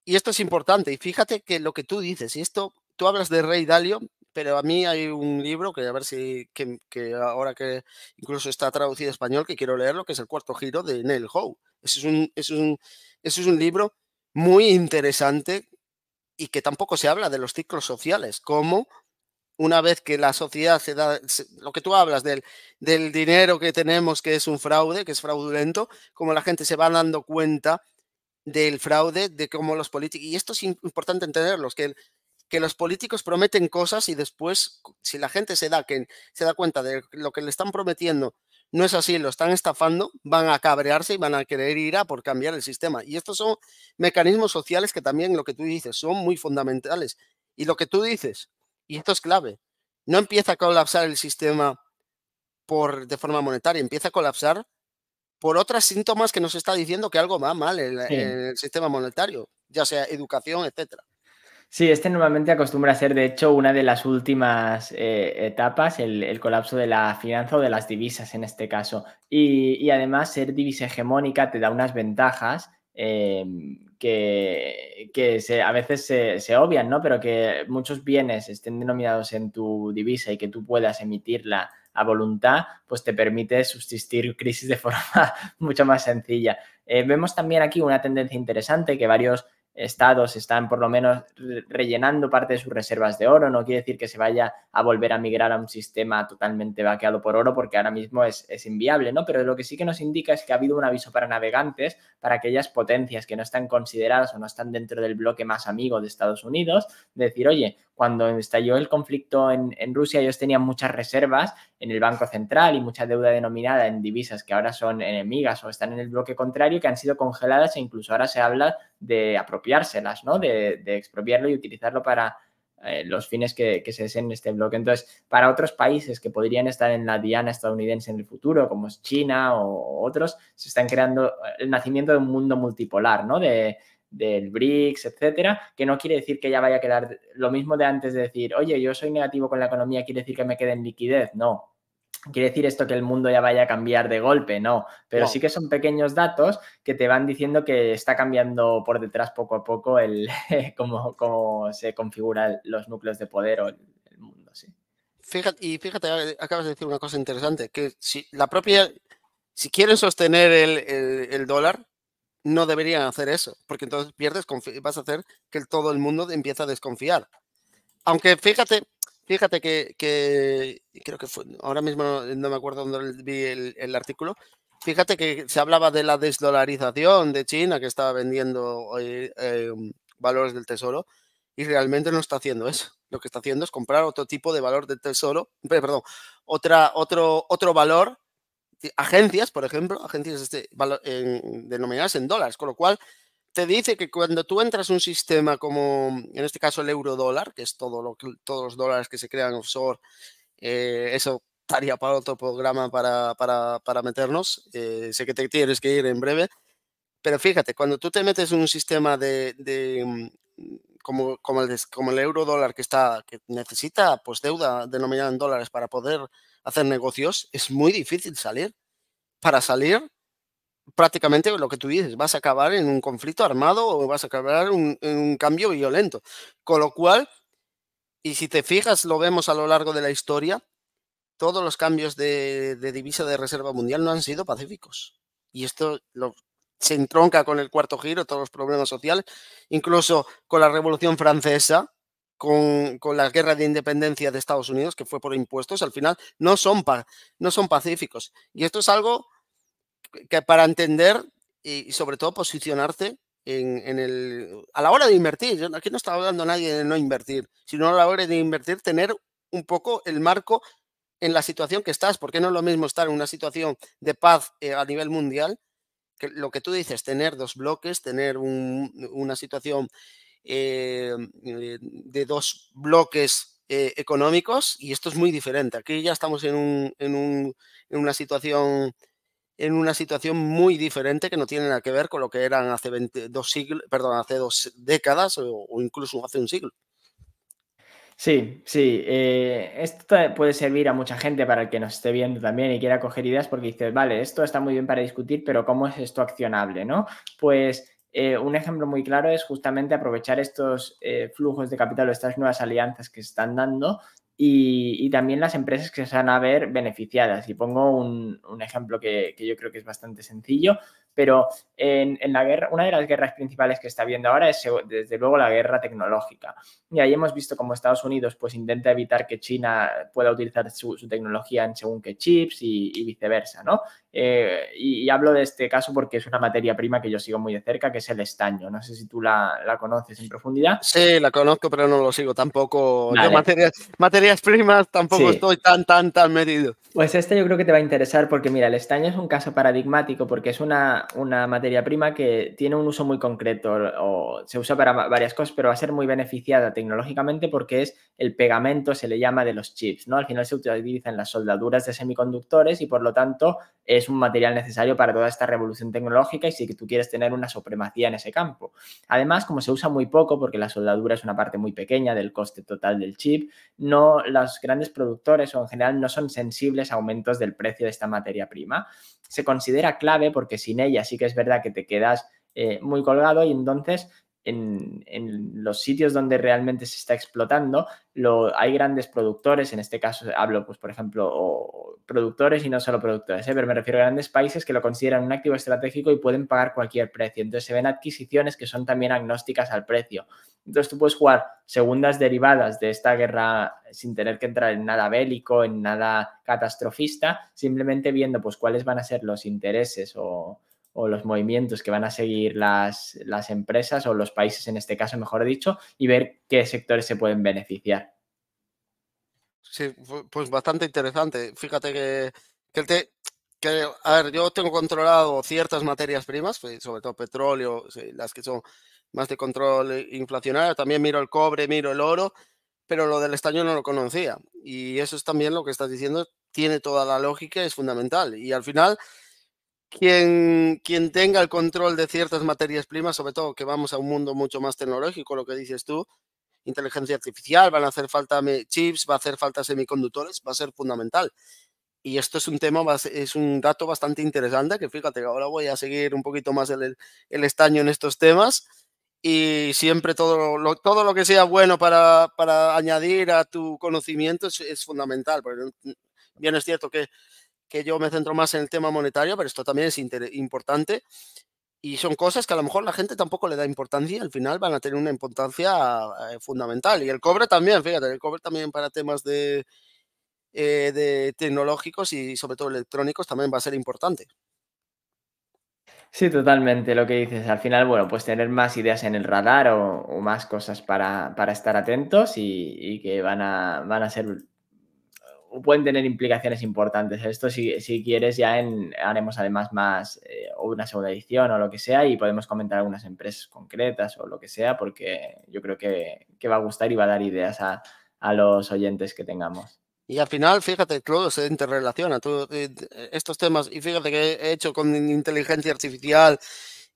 Y esto es importante. Y fíjate que lo que tú dices, y esto, tú hablas de Rey Dalio, pero a mí hay un libro que a ver si, que, ahora que incluso está traducido a español, que quiero leerlo, que es El cuarto giro de Neil Howe. Ese es un, es un, es un libro muy interesante y que tampoco se habla de los ciclos sociales, como una vez que la sociedad se da, lo que tú hablas del, del dinero que tenemos que es un fraude, que es fraudulento, como la gente se va dando cuenta del fraude, de cómo los políticos, y esto es importante entenderlo, que, que los políticos prometen cosas y después, si la gente se da, que, se da cuenta de lo que le están prometiendo, no es así, lo están estafando, van a cabrearse y van a querer ir a por cambiar el sistema. Y estos son mecanismos sociales que también, lo que tú dices, son muy fundamentales. Y lo que tú dices, y esto es clave, no empieza a colapsar el sistema por, de forma monetaria, empieza a colapsar por otros síntomas que nos está diciendo que algo va mal en, el sistema monetario, ya sea educación, etcétera. Sí, este normalmente acostumbra a ser, de hecho, una de las últimas eh, etapas, el, colapso de la finanza o de las divisas en este caso. Y, además, ser divisa hegemónica te da unas ventajas em, que, se, a veces se, obvian, ¿no? Pero que muchos bienes estén denominados en tu divisa y que tú puedas emitirla a voluntad, pues te permite subsistir crisis de forma mucho más sencilla. Eh, vemos también aquí una tendencia interesante que varios estados están por lo menos rellenando parte de sus reservas de oro. No quiere decir que se vaya a volver a migrar a un sistema totalmente vaqueado por oro porque ahora mismo es, es, inviable, ¿no? Pero lo que sí que nos indica es que ha habido un aviso para navegantes, para aquellas potencias que no están consideradas o no están dentro del bloque más amigo de Estados Unidos, decir, oye, cuando estalló el conflicto en, en Rusia ellos tenían muchas reservas en el Banco Central y mucha deuda denominada en divisas que ahora son enemigas o están en el bloque contrario que han sido congeladas e incluso ahora se habla de apropiárselas, ¿no? De, expropiarlo y utilizarlo para eh, los fines que, se deseen en este bloque. Entonces, para otros países que podrían estar en la diana estadounidense en el futuro, como es China o otros, se están creando eh, el nacimiento de un mundo multipolar, ¿no? De, del BRICS, etcétera, que no quiere decir que ya vaya a quedar lo mismo de antes de decir, oye, yo soy negativo con la economía, quiere decir que me quede en liquidez. No, quiere decir esto que el mundo ya vaya a cambiar de golpe, no, pero sí que son pequeños datos que te van diciendo que está cambiando por detrás poco a poco el cómo, cómo se configuran los núcleos de poder o el, mundo, sí. Fíjate, y fíjate, acabas de decir una cosa interesante, que si la propia, si quieren sostener el, dólar, no deberían hacer eso, porque entonces pierdes, vas a hacer que todo el mundo empiece a desconfiar. Aunque fíjate, Fíjate que, creo que fue, ahora mismo no, me acuerdo dónde vi el, artículo. Fíjate que se hablaba de la desdolarización de China que estaba vendiendo eh, eh, valores del tesoro y realmente no está haciendo eso. Lo que está haciendo es comprar otro tipo de valor del tesoro, perdón, otra, otro, otro valor, eh, agencias, por ejemplo, agencias este, denominadas en dólares, con lo cual te dice que cuando tú entras un sistema como, mm, en este caso, el euro dólar, que es todo lo que, todos los dólares que se crean offshore, eh, eso estaría para otro programa para, para, para meternos. Eh, sé que te tienes que ir en breve. Pero fíjate, cuando tú te metes en un sistema de, de mm, como, como, el, como el euro dólar que está, que necesita pues deuda denominada en dólares para poder hacer negocios, es muy difícil salir. Para salir prácticamente lo que tú dices, vas a acabar en un conflicto armado o vas a acabar en un cambio violento. Con lo cual, y si te fijas, lo vemos a lo largo de la historia, todos los cambios de, divisa de reserva mundial no han sido pacíficos. Y esto lo, se entronca con el cuarto giro, todos los problemas sociales, incluso con la Revolución Francesa, con, la guerra de independencia de Estados Unidos, que fue por impuestos, al final no son, no son pacíficos. Y esto es algo que para entender y, sobre todo posicionarte en, el, a la hora de invertir. Aquí no está hablando nadie de no invertir, sino a la hora de invertir tener un poco el marco en la situación que estás, porque no es lo mismo estar en una situación de paz eh, a nivel mundial, que lo que tú dices, tener dos bloques, tener un, una situación eh, eh, de dos bloques económicos, y esto es muy diferente. Aquí ya estamos en, un, en, un, en una situación en una situación muy diferente que no tiene nada que ver con lo que eran hace dos siglos, perdón, hace dos décadas o, incluso hace un siglo. Sí, sí. Eh, esto puede servir a mucha gente para el que nos esté viendo también y quiera coger ideas porque dices, vale, esto está muy bien para discutir, pero ¿cómo es esto accionable? ¿no? Pues eh, un ejemplo muy claro es justamente aprovechar estos eh, flujos de capital o estas nuevas alianzas que se están dando y, también las empresas que se van a ver beneficiadas. Y pongo un, ejemplo que, yo creo que es bastante sencillo pero en, en, la guerra, una de las guerras principales que está habiendo ahora es desde luego la guerra tecnológica. Y ahí hemos visto cómo Estados Unidos pues intenta evitar que China pueda utilizar su, tecnología en según qué chips y, viceversa, ¿no? Eh, y, hablo de este caso porque es una materia prima que yo sigo muy de cerca, que es el estaño. No sé si tú la, la conoces en profundidad. Sí, la conozco, pero no lo sigo tampoco. Vale. materias, primas tampoco estoy tan, tan, tan metido. Pues este yo creo que te va a interesar porque, mira, el estaño es un caso paradigmático porque es una una, materia prima que tiene un uso muy concreto o se usa para varias cosas, pero va a ser muy beneficiada tecnológicamente porque es el pegamento, se le llama de los chips, ¿no? Al final se utiliza en las soldaduras de semiconductores y por lo tanto es un material necesario para toda esta revolución tecnológica y si tú quieres tener una supremacía en ese campo. Además, como se usa muy poco porque la soldadura es una parte muy pequeña del coste total del chip, no los grandes productores o en general no son sensibles a aumentos del precio de esta materia prima. Se considera clave porque sin ella y así que es verdad que te quedas eh, muy colgado y entonces en, los sitios donde realmente se está explotando, lo, hay grandes productores, en este caso hablo, pues, por ejemplo, productores y no solo productores, ¿eh? pero me refiero a grandes países que lo consideran un activo estratégico y pueden pagar cualquier precio. Entonces se ven adquisiciones que son también agnósticas al precio. Entonces tú puedes jugar segundas derivadas de esta guerra sin tener que entrar en nada bélico, en nada catastrofista, simplemente viendo pues cuáles van a ser los intereses o, o los movimientos que van a seguir las, las empresas o los países en este caso, mejor dicho, y ver qué sectores se pueden beneficiar. Sí, pues bastante interesante. Fíjate que, que, te, que a ver, yo tengo controlado ciertas materias primas, pues, sobre todo petróleo, las que son más de control inflacionario. También miro el cobre, miro el oro, pero lo del estaño no lo conocía. Y eso es también lo que estás diciendo, tiene toda la lógica, es fundamental. Y al final quien, quien tenga el control de ciertas materias primas, sobre todo que vamos a un mundo mucho más tecnológico, lo que dices tú, inteligencia artificial, van a hacer falta chips, va a hacer falta semiconductores, va a ser fundamental. Y esto es un tema, es un dato bastante interesante, que fíjate, ahora voy a seguir un poquito más el, el estaño en estos temas y siempre todo lo, todo lo que sea bueno para, para añadir a tu conocimiento es, fundamental, porque bien es cierto que que yo me centro más en el tema monetario, pero esto también es importante. Y son cosas que a lo mejor la gente tampoco le da importancia y al final van a tener una importancia eh, fundamental. Y el cobre también, fíjate, el cobre también para temas de, eh, de tecnológicos y sobre todo electrónicos también va a ser importante. Sí, totalmente lo que dices. Al final, bueno, pues tener más ideas en el radar o, más cosas para, estar atentos y, que van a, van a ser pueden tener implicaciones importantes. Esto si, quieres ya en, haremos además más eh, una segunda edición o lo que sea y podemos comentar algunas empresas concretas o lo que sea porque yo creo que, va a gustar y va a dar ideas a, los oyentes que tengamos. Y al final, fíjate, todo se interrelaciona. Eh, estos temas, y fíjate que he hecho con inteligencia artificial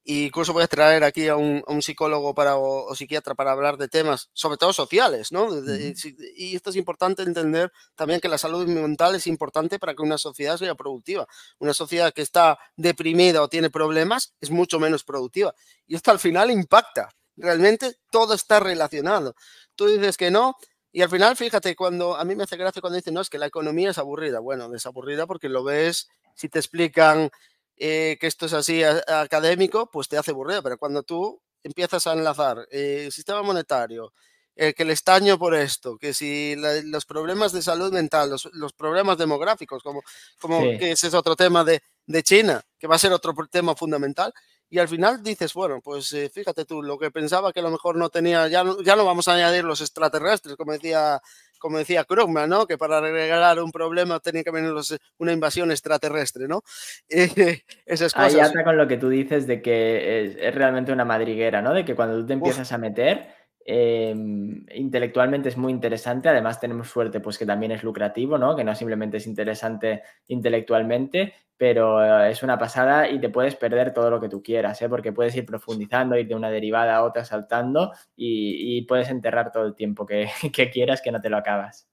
y incluso voy a traer aquí a un, psicólogo para, o, psiquiatra para hablar de temas, sobre todo sociales, ¿no? y esto es importante entender también que la salud mental es importante para que una sociedad sea productiva. Una sociedad que está deprimida o tiene problemas es mucho menos productiva. Y esto al final impacta. Realmente todo está relacionado. Tú dices que no, y al final, fíjate, cuando a mí me hace gracia cuando dicen, no, es que la economía es aburrida. Bueno, es aburrida porque lo ves, si te explican eh, que esto es así académico, pues te hace burreo, pero cuando tú empiezas a enlazar eh, el sistema monetario, el eh, que el estaño por esto, que si los problemas de salud mental, los, problemas demográficos, como, como que ese es otro tema de, China, que va a ser otro tema fundamental, y al final dices, bueno, pues fíjate tú, lo que pensaba que a lo mejor no tenía, ya ya no vamos a añadir los extraterrestres, como decía como decía Krugman, ¿no? Que para arreglar un problema tenía que venir una invasión extraterrestre, ¿no? Eh, esas cosas. Ahí está con lo que tú dices de que es, realmente una madriguera, ¿no? De que cuando tú te empiezas a meter eh, intelectualmente es muy interesante, además tenemos suerte pues que también es lucrativo, ¿no? Que no simplemente es interesante intelectualmente, pero eh, es una pasada y te puedes perder todo lo que tú quieras, ¿eh? Porque puedes ir profundizando, ir de una derivada a otra saltando y, puedes enterrar todo el tiempo que, quieras que no te lo acabas.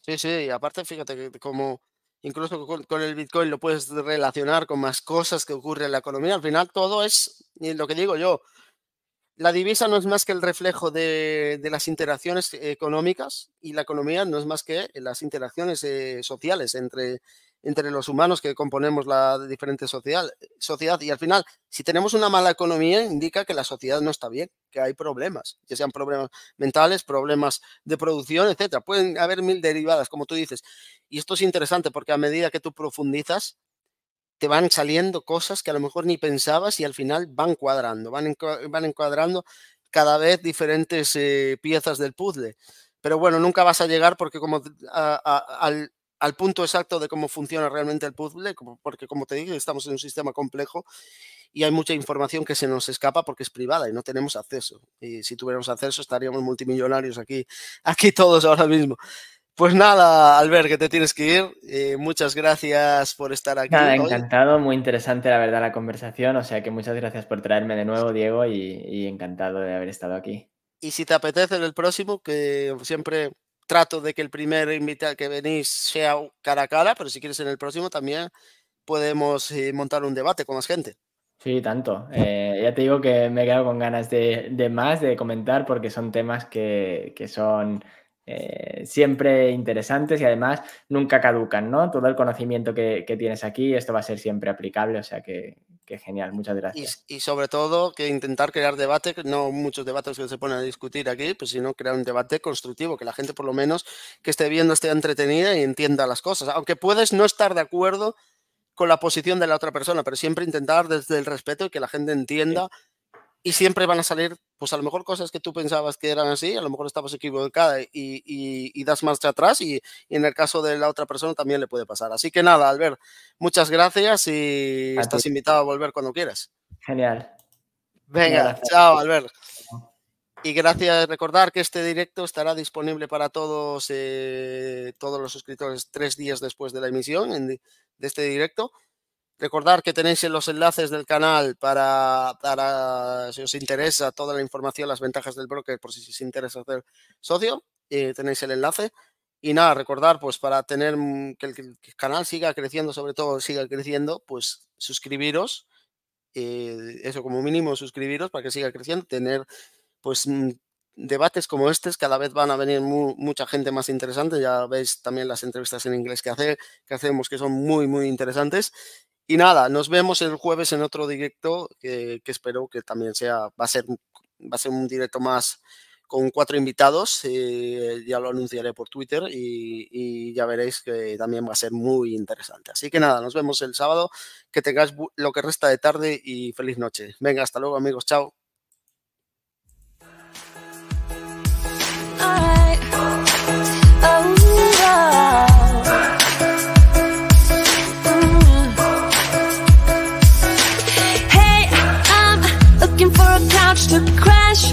Sí, sí, aparte fíjate que como incluso con, con el Bitcoin lo puedes relacionar con más cosas que ocurren en la economía, al final todo es lo que digo yo, la divisa no es más que el reflejo de, las interacciones eh, económicas y la economía no es más que las interacciones eh, sociales entre, entre los humanos que componemos la diferente sociedad, sociedad. Y al final, si tenemos una mala economía, indica que la sociedad no está bien, que hay problemas, que sean problemas mentales, problemas de producción, etcétera. Pueden haber mil derivadas, como tú dices. Y esto es interesante porque a medida que tú profundizas, te van saliendo cosas que a lo mejor ni pensabas y al final van cuadrando, van, van encuadrando cada vez diferentes eh, piezas del puzzle. Pero bueno, nunca vas a llegar porque como al, punto exacto de cómo funciona realmente el puzzle, porque como te dije, estamos en un sistema complejo y hay mucha información que se nos escapa porque es privada y no tenemos acceso. Y si tuviéramos acceso estaríamos multimillonarios aquí, aquí todos ahora mismo. Pues nada, Albert, que te tienes que ir. Eh, muchas gracias por estar aquí. Nada, encantado, muy interesante la verdad la conversación. O sea que muchas gracias por traerme de nuevo, Diego, y, encantado de haber estado aquí. Y si te apetece en el próximo, que siempre trato de que el primer invitado que venís sea cara a cara, pero si quieres en el próximo también podemos eh, montar un debate con más gente. Sí, tanto. Eh, ya te digo que me he quedado con ganas de, más, de comentar, porque son temas que son eh, siempre interesantes y además nunca caducan, ¿no? Todo el conocimiento que, tienes aquí, esto va a ser siempre aplicable, o sea que, genial, muchas gracias. Y, sobre todo que intentar crear debate, no muchos debates que se ponen a discutir aquí, pues sino crear un debate constructivo, que la gente por lo menos que esté viendo esté entretenida y entienda las cosas, aunque puedes no estar de acuerdo con la posición de la otra persona, pero siempre intentar desde el respeto y que la gente entienda y siempre van a salir, pues a lo mejor cosas que tú pensabas que eran así, a lo mejor estabas equivocada y, das marcha atrás y, en el caso de la otra persona también le puede pasar. Así que nada, Albert, muchas gracias y estás invitado a volver cuando quieras. Genial. Venga, chao Albert. Y gracias, recordar que este directo estará disponible para todos, eh, todos los suscriptores tres días después de la emisión de este directo. Recordar que tenéis los enlaces del canal para, para, si os interesa, toda la información, las ventajas del broker, por si os interesa hacer socio, eh, tenéis el enlace. Y nada, recordar, pues para tener mm, que el, canal siga creciendo, sobre todo siga creciendo, pues suscribiros, eh, eso como mínimo suscribiros para que siga creciendo, tener pues mm, debates como estos, cada vez van a venir mucha gente más interesante, ya veis también las entrevistas en inglés que, hace, que hacemos que son muy, muy interesantes. Y nada, nos vemos el jueves en otro directo que, espero que también sea, va a ser, va a ser un directo más con cuatro invitados, eh, ya lo anunciaré por Twitter y, ya veréis que también va a ser muy interesante. Así que nada, nos vemos el sábado, que tengáis lo que resta de tarde y feliz noche. Venga, hasta luego amigos, chao. To crash